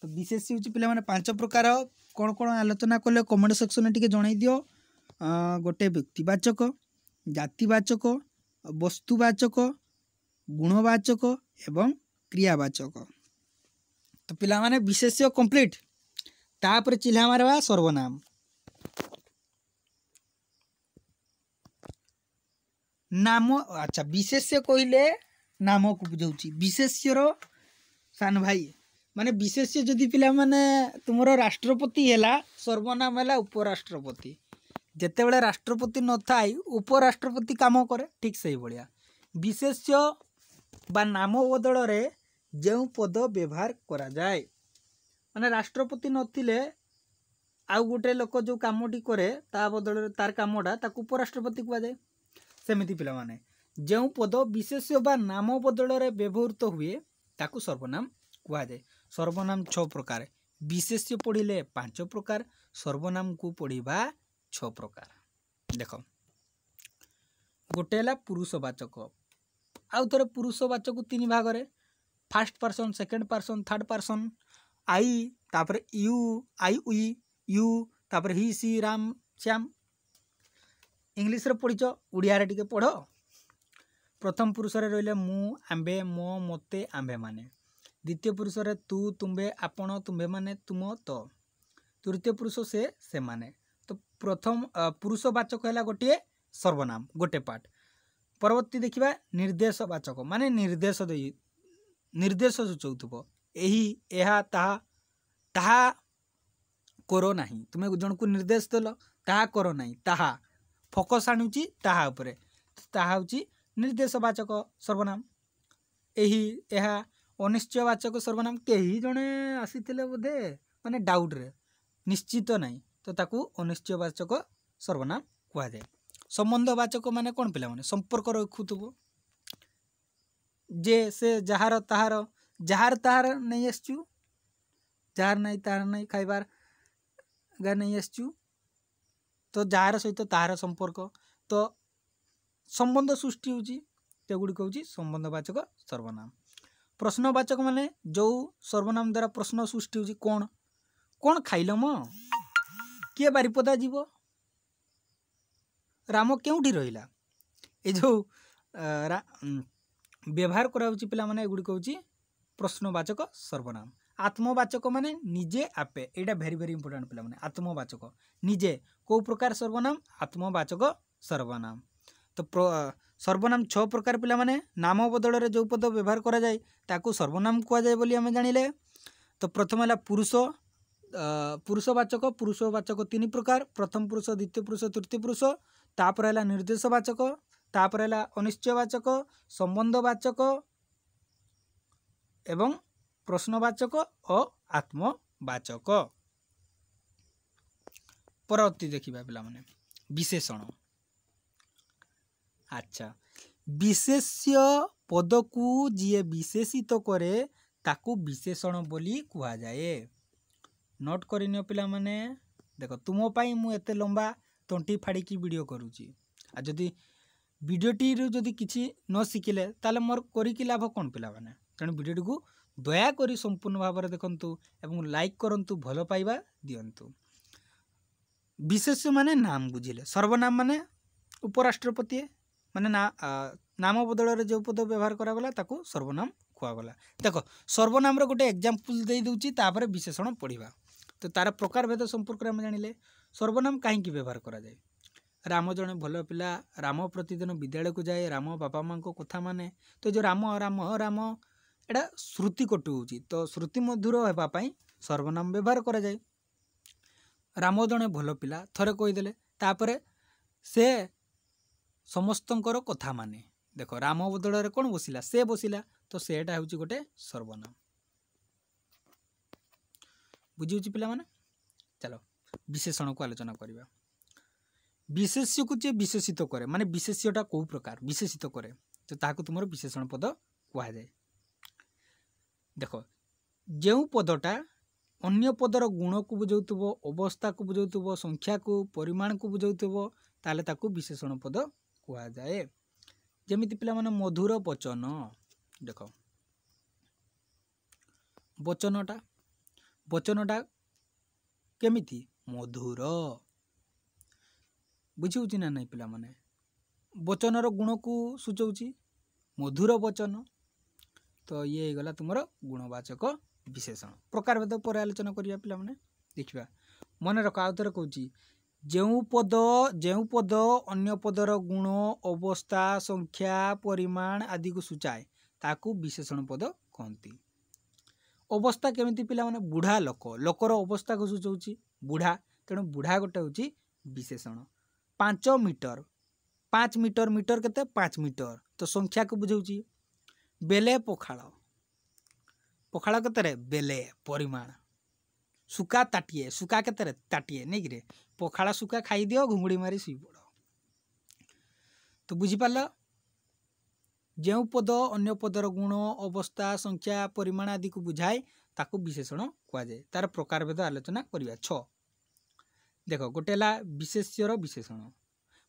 ତ ବିଶେଷ ହେଉଛି ପିଲାମାନେ ପାଞ୍ଚ ପ୍ରକାର କ'ଣ କ'ଣ ଆଲୋଚନା କଲେ କମେଣ୍ଟ ସେକ୍ସନରେ ଟିକେ ଜଣାଇ ଦିଅ ଗୋଟେ ବ୍ୟକ୍ତିବାଚକ ଜାତିବାଚକ ବସ୍ତୁବାଚକ गुणवाचक एवं क्रियावाचक तो पाने विशेष कम्प्लीट तापर चिल्ह मारवा सर्वनाम नाम अच्छा विशेष कहले नाम को बुझे विशेषर सान भाई मान विशेष जदि पाने तुम राष्ट्रपति है सर्वनाम है उपराष्ट्रपति जिते बड़े राष्ट्रपति न थाय उपराष्ट्रपति कम कै ठीक से भाया विशेष ବା ନାମ ବଦଳରେ ଯେଉଁ ପଦ ବ୍ୟବହାର କରାଯାଏ ମାନେ ରାଷ୍ଟ୍ରପତି ନଥିଲେ ଆଉ ଗୋଟେ ଲୋକ ଯେଉଁ କାମଟି କରେ ତା ବଦଳରେ ତାର କାମଟା ତାକୁ ଉପରାଷ୍ଟ୍ରପତି କୁହାଯାଏ ସେମିତି ପିଲାମାନେ ଯେଉଁ ପଦ ବିଶେଷ ବା ନାମ ବଦଳରେ ବ୍ୟବହୃତ ହୁଏ ତାକୁ ସର୍ବନାମ କୁହାଯାଏ ସର୍ବନାମ ଛଅ ପ୍ରକାର ବିଶେଷ୍ୟ ପଢ଼ିଲେ ପାଞ୍ଚ ପ୍ରକାର ସର୍ବନାମକୁ ପଢ଼ିବା ଛଅ ପ୍ରକାର ଦେଖ ଗୋଟେ ହେଲା ପୁରୁଷବାଚକ ଆଉ ଥରେ ପୁରୁଷ ବାଚକୁ ତିନି ଭାଗରେ first person second person third person I ତାପରେ ୟୁ ଆଇ ଉଇ ୟୁ ତାପରେ ହି ସି ରାମ ଶ୍ୟାମ ଇଂଲିଶରେ ପଢ଼ିଛ ଓଡ଼ିଆରେ ଟିକେ ପଢ଼ ପ୍ରଥମ ପୁରୁଷରେ ରହିଲେ ମୁଁ ଆମ୍ଭେ ମୋ ମୋତେ ଆମ୍ଭେମାନେ ଦ୍ୱିତୀୟ ପୁରୁଷରେ ତୁ ତୁମ୍ଭେ ଆପଣ ତୁମ୍ଭେମାନେ ତୁମ ତ ତୃତୀୟ ପୁରୁଷ ସେ ସେମାନେ ତ ପ୍ରଥମ ପୁରୁଷ ବାଚକ ହେଲା ଗୋଟିଏ ସର୍ବନାମ ଗୋଟେ ପାର୍ଟ ପରବର୍ତ୍ତୀ ଦେଖିବା ନିର୍ଦ୍ଦେଶବାଚକ ମାନେ ନିର୍ଦ୍ଦେଶ ଦେଇ ନିର୍ଦ୍ଦେଶ ସୂଚାଉଥିବ ଏହି ଏହା ତାହା ତାହା କର ନାହିଁ ତୁମେ ଜଣକୁ ନିର୍ଦ୍ଦେଶ ଦେଲ ତାହା କର ନାହିଁ ତାହା ଫୋକସ୍ ଆଣୁଛି ତାହା ଉପରେ ତାହା ହେଉଛି ନିର୍ଦ୍ଦେଶବାଚକ ସର୍ବନାମ ଏହି ଏହା ଅନିଶ୍ଚୟବାଚକ ସର୍ବନାମ କେହି ଜଣେ ଆସିଥିଲେ ବୋଧେ ମାନେ ଡାଉଟ୍ରେ ନିଶ୍ଚିତ ନାହିଁ ତ ତାକୁ ଅନିଶ୍ଚୟବାଚକ ସର୍ବନାମ କୁହାଯାଏ ସମ୍ବନ୍ଧବାଚକ ମାନେ କ'ଣ ପିଲାମାନେ ସମ୍ପର୍କ ରଖୁଥିବ ଯେ ସେ ଯାହାର ତାହାର ଯାହାର ତାହାର ନେଇ ଆସିଛୁ ଯାହାର ନାହିଁ ତାହାର ନାହିଁ ଖାଇବାରଗା ନେଇ ଆସିଛୁ ତ ଯାହାର ସହିତ ତାହାର ସମ୍ପର୍କ ତ ସମ୍ବନ୍ଧ ସୃଷ୍ଟି ହେଉଛି ସେଗୁଡ଼ିକ ହେଉଛି ସମ୍ବନ୍ଧବାଚକ ସର୍ବନାମ ପ୍ରଶ୍ନବାଚକ ମାନେ ଯେଉଁ ସର୍ବନାମ ଦ୍ୱାରା ପ୍ରଶ୍ନ ସୃଷ୍ଟି ହେଉଛି କ'ଣ କ'ଣ ଖାଇଲ ମ କିଏ ବାରିପଦା ଯିବ ରାମ କେଉଁଠି ରହିଲା ଏ ଯେଉଁ ବ୍ୟବହାର କରାହେଉଛି ପିଲାମାନେ ଏଗୁଡ଼ିକ ହେଉଛି ପ୍ରଶ୍ନବାଚକ ସର୍ବନାମ ଆତ୍ମବାଚକ ମାନେ ନିଜେ ଆପେ ଏଇଟା ଭେରି ଭେରି ଇମ୍ପୋର୍ଟାଣ୍ଟ ପିଲାମାନେ ଆତ୍ମବାଚକ ନିଜେ କେଉଁ ପ୍ରକାର ସର୍ବନାମ ଆତ୍ମବାଚକ ସର୍ବନାମ ତ ସର୍ବନାମ ଛଅ ପ୍ରକାର ପିଲାମାନେ ନାମ ବଦଳରେ ଯେଉଁ ପଦ ବ୍ୟବହାର କରାଯାଏ ତାକୁ ସର୍ବନାମ କୁହାଯାଏ ବୋଲି ଆମେ ଜାଣିଲେ ତ ପ୍ରଥମ ହେଲା ପୁରୁଷ ପୁରୁଷବାଚକ ପୁରୁଷବାଚକ ତିନି ପ୍ରକାର ପ୍ରଥମ ପୁରୁଷ ଦ୍ୱିତୀୟ ପୁରୁଷ ତୃତୀୟ ପୁରୁଷ ତାପରେ ହେଲା ନିର୍ଦ୍ଦେଶବାଚକ ତାପରେ ହେଲା ଅନିଶ୍ଚୟବାଚକ ସମ୍ବନ୍ଧବାଚକ ଏବଂ ପ୍ରଶ୍ନବାଚକ ଓ ଆତ୍ମବାଚକ ପରବର୍ତ୍ତୀ ଦେଖିବା ପିଲାମାନେ ବିଶେଷଣ ଆଚ୍ଛା ବିଶେଷ୍ୟ ପଦକୁ ଯିଏ ବିଶେଷିତ କରେ ତାକୁ ବିଶେଷଣ ବୋଲି କୁହାଯାଏ ନୋଟ୍ କରିନିଅ ପିଲାମାନେ ଦେଖ ତୁମ ପାଇଁ ମୁଁ ଏତେ ଲମ୍ବା ତଣ୍ଟି ଫାଡ଼ିକି ଭିଡ଼ିଓ କରୁଛି ଆଉ ଯଦି ଭିଡ଼ିଓଟିରୁ ଯଦି କିଛି ନ ଶିଖିଲେ ତାହେଲେ ମୋର କରିକି ଲାଭ କ'ଣ ପିଲାମାନେ ତେଣୁ ଭିଡ଼ିଓଟିକୁ ଦୟାକରି ସମ୍ପୂର୍ଣ୍ଣ ଭାବରେ ଦେଖନ୍ତୁ ଏବଂ ଲାଇକ୍ କରନ୍ତୁ ଭଲ ପାଇବା ଦିଅନ୍ତୁ ବିଶେଷ ମାନେ ନାମ ବୁଝିଲେ ସର୍ବନାମ ମାନେ ଉପରାଷ୍ଟ୍ରପତି ମାନେ ନାମ ବଦଳରେ ଯେଉଁ ପଦ ବ୍ୟବହାର କରାଗଲା ତାକୁ ସର୍ବନାମ କୁହାଗଲା ଦେଖ ସର୍ବନାମର ଗୋଟେ ଏକ୍ଜାମ୍ପଲ୍ ଦେଇଦେଉଛି ତାପରେ ବିଶେଷଣ ପଢ଼ିବା তো তার প্রকারভেদ সম্পর্কে আমি জাঁলে সর্বনাম কাহিকি ব্যবহার করা যায় ରାମ ଜଣେ ଭଲ ପିଲା ରାମ ପ୍ରତିଦିନ ବିଦ୍ୟାଳୟକୁ ଯାଏ ରାମ ବାପା ମାଆଙ୍କ କଥା ମାନେ ତ ଯେଉଁ ରାମ ରାମ ରାମ ଏଇଟା ଶ୍ରୁତି କଟୁ ହେଉଛି ତ ଶ୍ରୁତି ମଧୁର ହେବା ପାଇଁ ସର୍ବନାମ ବ୍ୟବହାର କରାଯାଏ ରାମ ଜଣେ ଭଲ ପିଲା ଥରେ କହିଦେଲେ ତାପରେ ସେ ସମସ୍ତଙ୍କର କଥା ମାନେ ଦେଖ ରାମ ବଦଳରେ କ'ଣ ବସିଲା ସେ ବସିଲା ତ ସେଟା ହେଉଛି ଗୋଟେ ସର୍ବନାମ ବୁଝିହେଉଛି ପିଲାମାନେ ଚାଲ ବିଶେଷଣକୁ ଆଲୋଚନା କରିବା ବିଶେଷ୍ୟକୁ ଯିଏ ବିଶେଷିତ କରେ ମାନେ ବିଶେଷ୍ୟଟା କେଉଁ ପ୍ରକାର ବିଶେଷିତ କରେ ତ ତାହାକୁ ତୁମର ବିଶେଷଣ ପଦ କୁହାଯାଏ ଦେଖ ଯେଉଁ ପଦଟା ଅନ୍ୟ ପଦର ଗୁଣକୁ ବୁଝାଉଥିବ ଅବସ୍ଥାକୁ ବୁଝାଉଥିବ ସଂଖ୍ୟାକୁ ପରିମାଣକୁ ବୁଝାଉଥିବ ତାହେଲେ ତାକୁ ବିଶେଷଣ ପଦ କୁହାଯାଏ ଯେମିତି ପିଲାମାନେ ମଧୁର ବଚନ ଦେଖ ବଚନଟା वचनटा केमिति मधुर बुझौछि बुझाउँछ नै पिला माने र गुण कु सूचाउँछ मधुर वचन त इगला तर गुणवाचक विशेषण प्रकार भेद पर आलोचना करिया पिला माने पिखा मन रख आउँदै कि जेउ पद जेउ पद अन्य पदर गुण अवस्था संख्या परिमाण आदि को सुचाय ताकू विशेषण पद कहंती ଅବସ୍ଥା କେମିତି ପିଲାମାନେ ବୁଢ଼ା ଲୋକ ଲୋକର ଅବସ୍ଥାକୁ ସୂଚାଉଛି ବୁଢ଼ା ତେଣୁ ବୁଢ଼ା ଗୋଟେ ହେଉଛି ବିଶେଷଣ ପାଞ୍ଚ ମିଟର ପାଞ୍ଚ ମିଟର ମିଟର କେତେ ପାଞ୍ଚ ମିଟର ତ ସଂଖ୍ୟାକୁ ବୁଝାଉଛି ବେଲେ ପଖାଳ ପଖାଳ କେତେରେ ବେଲେ ପରିମାଣ ଶୁକା ତାଟିଏ ଶୁକା କେତେରେ ତାଟିଏ ନେଇକିରେ ପଖାଳ ଶୁକା ଖାଇଦିଅ ଘୁଙ୍ଗୁଡ଼ି ମାରି ଶୋଇପଡ଼ ତ ବୁଝିପାରିଲ ଯେଉଁ ପଦ ଅନ୍ୟ ପଦର ଗୁଣ ଅବସ୍ଥା ସଂଖ୍ୟା ପରିମାଣ ଆଦିକୁ ବୁଝାଏ ତାକୁ ବିଶେଷଣ କୁହାଯାଏ ତାର ପ୍ରକାରଭେଦ ଆଲୋଚନା କରିବା ଛଅ ଦେଖ ଗୋଟେ ହେଲା ବିଶେଷ୍ୟର ବିଶେଷଣ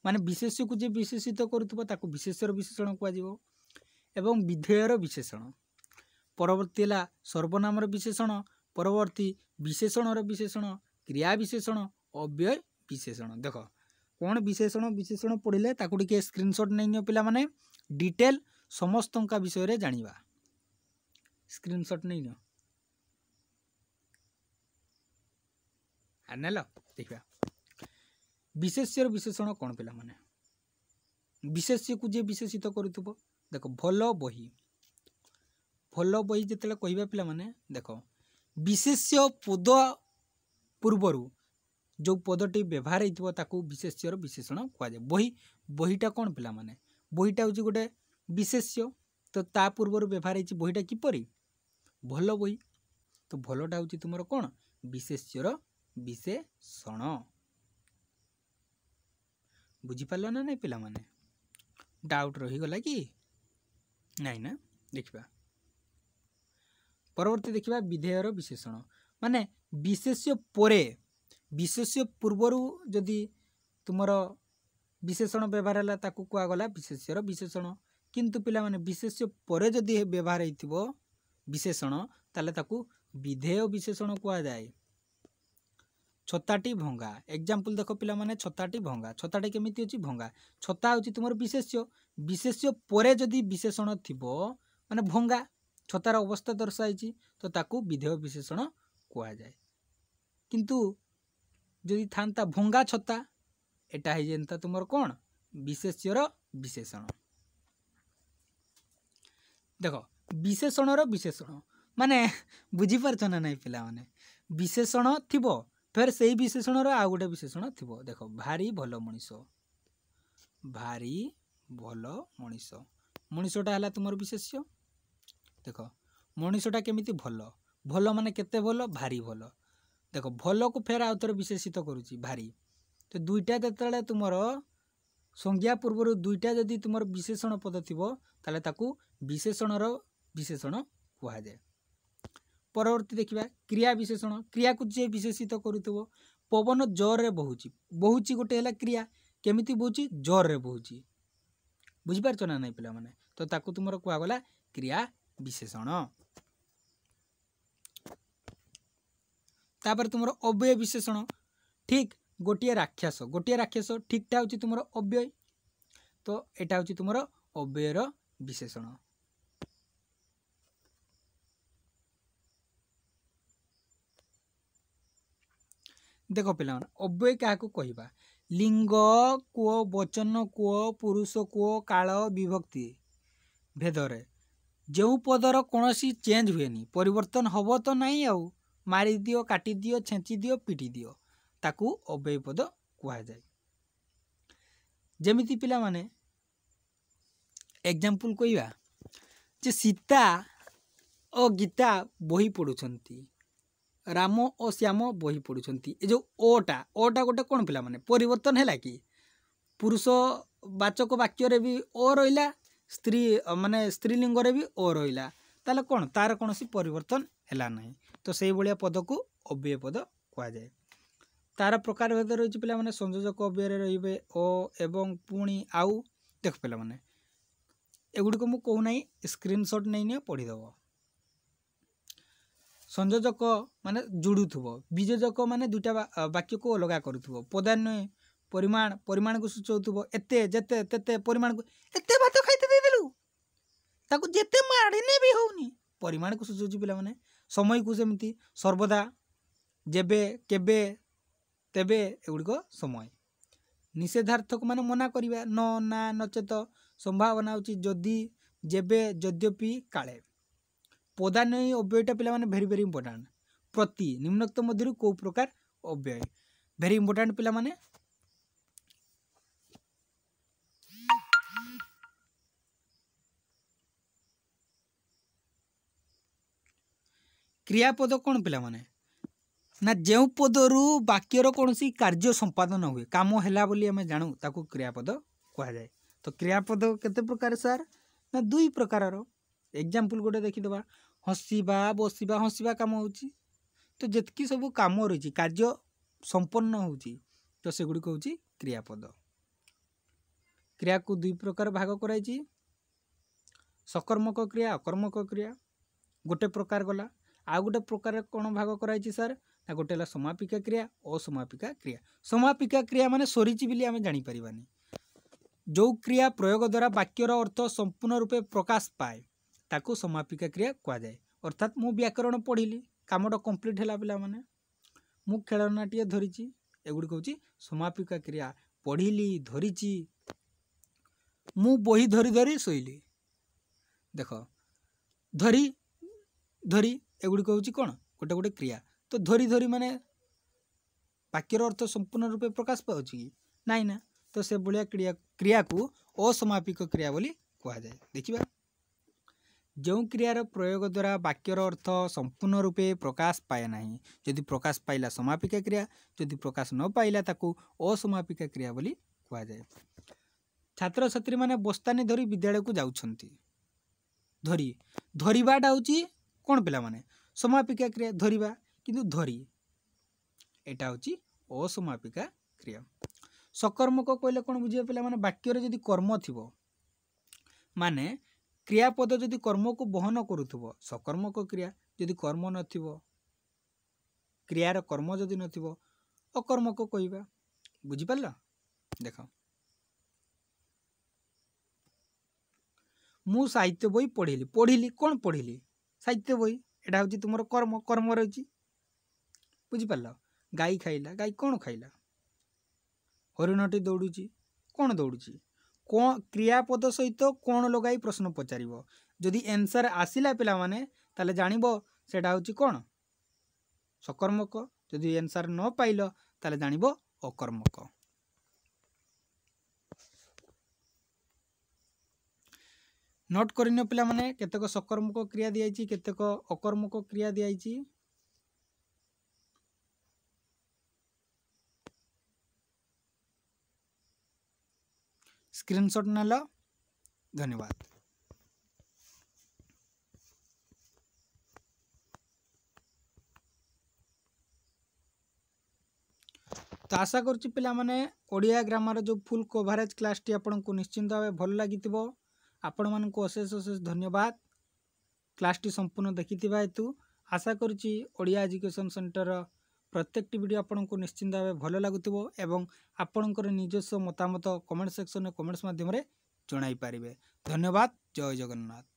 ମାନେ ବିଶେଷ୍ୟକୁ ଯିଏ ବିଶେଷିତ କରୁଥିବ ତାକୁ ବିଶେଷ୍ୟର ବିଶେଷଣ କୁହାଯିବ ଏବଂ ବିଧେୟର ବିଶେଷଣ ପରବର୍ତ୍ତୀ ହେଲା ସର୍ବନାମର ବିଶେଷଣ ପରବର୍ତ୍ତୀ ବିଶେଷଣର ବିଶେଷଣ କ୍ରିୟା ବିଶେଷଣ ଅବ୍ୟୟ ବିଶେଷଣ ଦେଖ କ'ଣ ବିଶେଷଣ ବିଶେଷଣ ପଢ଼ିଲେ ତାକୁ ଟିକିଏ ସ୍କ୍ରିନ୍ସଟ୍ ନେଇନିଅ ପିଲାମାନେ ଡିଟେଲ୍ ସମସ୍ତଙ୍କ ବିଷୟରେ ଜାଣିବା ସ୍କ୍ରିନ୍ସଟ୍ ନେଇନିଅ ନେଲ ଦେଖିବା ବିଶେଷ୍ୟର ବିଶେଷଣ କ'ଣ ପିଲାମାନେ ବିଶେଷ୍ୟକୁ ଯିଏ ବିଶେଷିତ କରୁଥିବ ଦେଖ ଭଲ ବହି ଭଲ ବହି ଯେତେବେଳେ କହିବା ପିଲାମାନେ ଦେଖ ବିଶେଷ୍ୟ ପଦ ପୂର୍ବରୁ ଯେଉଁ ପଦଟି ବ୍ୟବହାର ହେଇଥିବ ତାକୁ ବିଶେଷ୍ୟର ବିଶେଷଣ କୁହାଯାଏ ବହି ବହିଟା କ'ଣ ପିଲାମାନେ ବହିଟା ହେଉଛି ଗୋଟେ ବିଶେଷ୍ୟ ତ ତା ପୂର୍ବରୁ ବ୍ୟବହାର ହେଇଛି ବହିଟା କିପରି ଭଲ ବହି ତ ଭଲଟା ହେଉଛି ତୁମର କ'ଣ ବିଶେଷ୍ୟର ବିଶେଷଣ ବୁଝିପାରିଲ ନା ନାହିଁ ପିଲାମାନେ ଡାଉଟ୍ ରହିଗଲା କି ନାଇଁ ନା ଦେଖିବା ପରବର୍ତ୍ତୀ ଦେଖିବା ବିଧେୟର ବିଶେଷଣ ମାନେ ବିଶେଷ୍ୟ ପରେ ବିଶେଷ୍ୟ ପୂର୍ବରୁ ଯଦି ତୁମର ବିଶେଷଣ ବ୍ୟବହାର ହେଲା ତାକୁ କୁହାଗଲା ବିଶେଷ୍ୟର ବିଶେଷଣ କିନ୍ତୁ ପିଲାମାନେ ବିଶେଷ୍ୟ ପରେ ଯଦି ବ୍ୟବହାର ହେଇଥିବ ବିଶେଷଣ ତାହେଲେ ତାକୁ ବିଧେୟ ବିଶେଷଣ କୁହାଯାଏ ଛତାଟି ଭଙ୍ଗା ଏକ୍ଜାମ୍ପଲ୍ ଦେଖ ପିଲାମାନେ ଛତାଟି ଭଙ୍ଗା ଛତାଟି କେମିତି ଅଛି ଭଙ୍ଗା ଛତା ହେଉଛି ତୁମର ବିଶେଷ୍ୟ ବିଶେଷ୍ୟ ପରେ ଯଦି ବିଶେଷଣ ଥିବ ମାନେ ଭଙ୍ଗା ଛତାର ଅବସ୍ଥା ଦର୍ଶାଇଛି ତ ତାକୁ ବିଧେୟ ବିଶେଷଣ କୁହାଯାଏ କିନ୍ତୁ ଯଦି ଥାନ୍ତା ଭଙ୍ଗା ଛତା ଏଟା ହେଇଯାନ୍ତା ତୁମର କ'ଣ ବିଶେଷ୍ୟର ବିଶେଷଣ ଦେଖ ବିଶେଷଣର ବିଶେଷଣ ମାନେ ବୁଝିପାରୁଛ ନା ନାହିଁ ପିଲାମାନେ ବିଶେଷଣ ଥିବ ଫେର୍ ସେଇ ବିଶେଷଣର ଆଉ ଗୋଟେ ବିଶେଷଣ ଥିବ ଦେଖ ଭାରି ଭଲ ମଣିଷ ଭାରି ଭଲ ମଣିଷ ମଣିଷଟା ହେଲା ତୁମର ବିଶେଷ୍ୟ ଦେଖ ମଣିଷଟା କେମିତି ଭଲ ଭଲ ମାନେ କେତେ ଭଲ ଭାରି ଭଲ ଦେଖ ଭଲକୁ ଫେର ଆଉ ଥରେ ବିଶେଷିତ କରୁଛି ଭାରି ତ ଦୁଇଟା ଯେତେବେଳେ ତୁମର ସଂଜ୍ଞା ପୂର୍ବରୁ ଦୁଇଟା ଯଦି ତୁମର ବିଶେଷଣ ପଦ ଥିବ ତାହେଲେ ତାକୁ विशेषण विशेषण कह जाए परवर्ती देखा क्रिया विशेषण क्रिया को जे विशेषित कर पवन जोर रे बहुची बहुची गोटे क्रिया केमी बोची जोर रे बहुची बुझिपारा ना पाने तो तुम कहगला क्रिया विशेषण तापर तुम अव्यय विशेषण ठीक गोटे राक्षस गोटे राक्षस ठीक ठाक तुम अव्यय तो यहाँ हूँ तुम अव्ययर विशेषण ଦେଖ ପିଲାମାନେ ଅବ୍ୟୟ କାହାକୁ କହିବା ଲିଙ୍ଗ କୁଅ ବଚନ କୁଅ ପୁରୁଷ କୁଅ କାଳ ବିଭକ୍ତି ଭେଦରେ ଯେଉଁ ପଦର କୌଣସି ଚେଞ୍ଜ ହୁଏନି ପରିବର୍ତ୍ତନ ହେବ ତ ନାହିଁ ଆଉ ମାରିଦିଅ କାଟିଦିଅ ଛେଞ୍ଚିଦିଅ ପିଟିଦିଅ ତାକୁ ଅବ୍ୟୟ ପଦ କୁହାଯାଏ ଯେମିତି ପିଲାମାନେ ଏକ୍ଜାମ୍ପଲ୍ କହିବା ଯେ ସୀତା ଓ ଗୀତା ବହି ପଢ଼ୁଛନ୍ତି ରାମ ଓ ଶ୍ୟାମ ବହି ପଢ଼ୁଛନ୍ତି ଏ ଯେଉଁ ଓଟା ଓଟା ଗୋଟେ କ'ଣ ପିଲାମାନେ ପରିବର୍ତ୍ତନ ହେଲା କି ପୁରୁଷବାଚକ ବାକ୍ୟରେ ବି ଓ ରହିଲା ସ୍ତ୍ରୀ ମାନେ ସ୍ତ୍ରୀଲିଙ୍ଗରେ ବି ଓ ରହିଲା ତାହେଲେ କ'ଣ ତା'ର କୌଣସି ପରିବର୍ତ୍ତନ ହେଲା ନାହିଁ ତ ସେଇଭଳିଆ ପଦକୁ ଅବ୍ୟୟ ପଦ କୁହାଯାଏ ତା'ର ପ୍ରକାର ଭେଦ ରହିଛି ପିଲାମାନେ ସଂଯୋଜକ ଅବ୍ୟୟରେ ରହିବେ ଓ ଏବଂ ପୁଣି ଆଉ ଦେଖ ପିଲାମାନେ ଏଗୁଡ଼ିକ ମୁଁ କହୁନାହିଁ ସ୍କ୍ରିନ୍ସଟ୍ ନେଇନିଅ ପଢ଼ିଦେବ ସଂଯୋଜକ ମାନେ ଯୋଡ଼ୁଥିବ ବିଯୋଜକ ମାନେ ଦୁଇଟା ବାକ୍ୟକୁ ଅଲଗା କରୁଥିବ ପଦାନ୍ୱୟ ପରିମାଣ ପରିମାଣକୁ ସୂଚାଉଥିବ ଏତେ ଯେତେ ତେତେ ପରିମାଣକୁ ଏତେ ଭାତ ଖାଇତେ ଦେଇଦେଲୁ ତାକୁ ଯେତେ ମାଡ଼ିନେ ବି ହେଉନି ପରିମାଣକୁ ସୂଚାଉଛି ପିଲାମାନେ ସମୟକୁ ସେମିତି ସର୍ବଦା ଯେବେ କେବେ ତେବେ ଏଗୁଡ଼ିକ ସମୟ ନିଷେଧାର୍ଥକ ମାନେ ମନା କରିବା ନ ନା ନଚେତ ସମ୍ଭାବନା ହେଉଛି ଯଦି ଯେବେ ଯଦ୍ୟପି କାଳେ पदान्वयी अव्ययट पे भेरी भेरी इंपोर्टाट प्रति निम्नोक्त मध्य कौ प्रकार अव्यय भेरी इंपोर्टाट पे क्रियापद कौन पे ना जो पद पदर बाक्यर कौन सी कार्य संपादन हुए कम है जानू क्रियापद कह जाए तो क्रियापद केत प्रकार सार ना दुई प्रकार एग्जांपल गोटे देखीदे ହସିବା ବସିବା ହସିବା କାମ ହେଉଛି ତ ଯେତିକି ସବୁ କାମ ରହିଛି କାର୍ଯ୍ୟ ସମ୍ପନ୍ନ ହେଉଛି ତ ସେଗୁଡ଼ିକ ହେଉଛି କ୍ରିୟାପଦ କ୍ରିୟାକୁ ଦୁଇ ପ୍ରକାର ଭାଗ କରାଯାଇଛି ସକର୍ମକ କ୍ରିୟା ଅକର୍ମକ କ୍ରିୟା ଗୋଟେ ପ୍ରକାର ଗଲା ଆଉ ଗୋଟେ ପ୍ରକାର କ'ଣ ଭାଗ କରାଯାଇଛି ସାର୍ ନା ଗୋଟେ ହେଲା ସମାପିକା କ୍ରିୟା ଅସମାପିକା କ୍ରିୟା ସମାପିକା କ୍ରିୟା ମାନେ ସରିଛି ବୋଲି ଆମେ ଜାଣିପାରିବାନି ଯେଉଁ କ୍ରିୟା ପ୍ରୟୋଗ ଦ୍ୱାରା ବାକ୍ୟର ଅର୍ଥ ସମ୍ପୂର୍ଣ୍ଣ ରୂପେ ପ୍ରକାଶ ପାଏ ताको समापिका क्रिया कहा जाए अर्थात मु व्याकरण पढ़िली कामटा कम्प्लीट है पे मुलना टे धरी एगुड़ी हूँ समापिका क्रिया पढ़ली धरी मु बही धरी धरी शि देख धरी धरी एगुड़ी हूँ कौन गोटे गोटे क्रिया तो धरी धरी मैंने वाक्यर अर्थ संपूर्ण रूप प्रकाश पाँच कि ना ना तो से भाया क्रिया क्रिया को असमापिक क्रिया बोली जाए देखा ଯେଉଁ କ୍ରିୟାର ପ୍ରୟୋଗ ଦ୍ୱାରା ବାକ୍ୟର ଅର୍ଥ ସମ୍ପୂର୍ଣ୍ଣ ରୂପେ ପ୍ରକାଶ ପାଏ ନାହିଁ ଯଦି ପ୍ରକାଶ ପାଇଲା ସମାପିକା କ୍ରିୟା ଯଦି ପ୍ରକାଶ ନ ପାଇଲା ତାକୁ ଅସମାପିକା କ୍ରିୟା ବୋଲି କୁହାଯାଏ ଛାତ୍ରଛାତ୍ରୀମାନେ ବସ୍ତାନି ଧରି ବିଦ୍ୟାଳୟକୁ ଯାଉଛନ୍ତି ଧରି ଧରିବାଟା ହେଉଛି କ'ଣ ପିଲାମାନେ ସମାପିକା କ୍ରିୟା ଧରିବା କିନ୍ତୁ ଧରି ଏଇଟା ହେଉଛି ଅସମାପିକା କ୍ରିୟା ସକର୍ମକ କହିଲେ କ'ଣ ବୁଝିବେ ପିଲାମାନେ ବାକ୍ୟରେ ଯଦି କର୍ମ ଥିବ ମାନେ କ୍ରିୟାପଦ ଯଦି କର୍ମକୁ ବହନ କରୁଥିବ ସକର୍ମକ କ୍ରିୟା ଯଦି କର୍ମ ନଥିବ କ୍ରିୟାର କର୍ମ ଯଦି ନଥିବ ଅକର୍ମକ କହିବା ବୁଝିପାରିଲ ଦେଖ ମୁଁ ସାହିତ୍ୟ ବହି ପଢ଼ିଲି ପଢ଼ିଲି କ'ଣ ପଢ଼ିଲି ସାହିତ୍ୟ ବହି ଏଇଟା ହେଉଛି ତୁମର କର୍ମ କର୍ମ ରହିଛି ବୁଝିପାରିଲ ଗାଈ ଖାଇଲା ଗାଈ କ'ଣ ଖାଇଲା ହରିଣଟି ଦୌଡ଼ୁଛି କ'ଣ ଦୌଡ଼ୁଛି क्रियापद सहित कौन लग प्रश्न पचार जदि एनसर आसला पे तेल से कौन सकर्मक जदि एनसर न पाइल तेल जानव अकर्मक नोट करतेक सकर्मक क्रिया दी केतक अकर्मक क्रिया दी स्क्रीनशॉट नेला धन्यवाद ତ ଆଶା କରୁଛି ପିଲାମାନେ ଓଡ଼ିଆ ଗ୍ରାମାର ଯେଉଁ ଫୁଲ୍ କଭରେଜ୍ କ୍ଲାସ୍ଟି ଆପଣଙ୍କୁ ନିଶ୍ଚିନ୍ତ ଭାବେ ଭଲ ଲାଗିଥିବ ଆପଣମାନଙ୍କୁ ଅଶେଷ ଅଶେଷ ଧନ୍ୟବାଦ କ୍ଲାସ୍ଟି ସମ୍ପୂର୍ଣ୍ଣ ଦେଖିଥିବା ହେତୁ ଆଶା କରୁଛି ଓଡ଼ିଆ ଏଜୁକେସନ୍ ସେଣ୍ଟର ପ୍ରତ୍ୟେକଟି ଭିଡ଼ିଓ ଆପଣଙ୍କୁ ନିଶ୍ଚିନ୍ତ ଭାବେ ଭଲ ଲାଗୁଥିବ ଏବଂ ଆପଣଙ୍କର ନିଜସ୍ୱ ମତାମତ କମେଣ୍ଟ ସେକ୍ସନରେ କମେଣ୍ଟସ୍ ମାଧ୍ୟମରେ ଜଣାଇପାରିବେ ଧନ୍ୟବାଦ ଜୟ ଜଗନ୍ନାଥ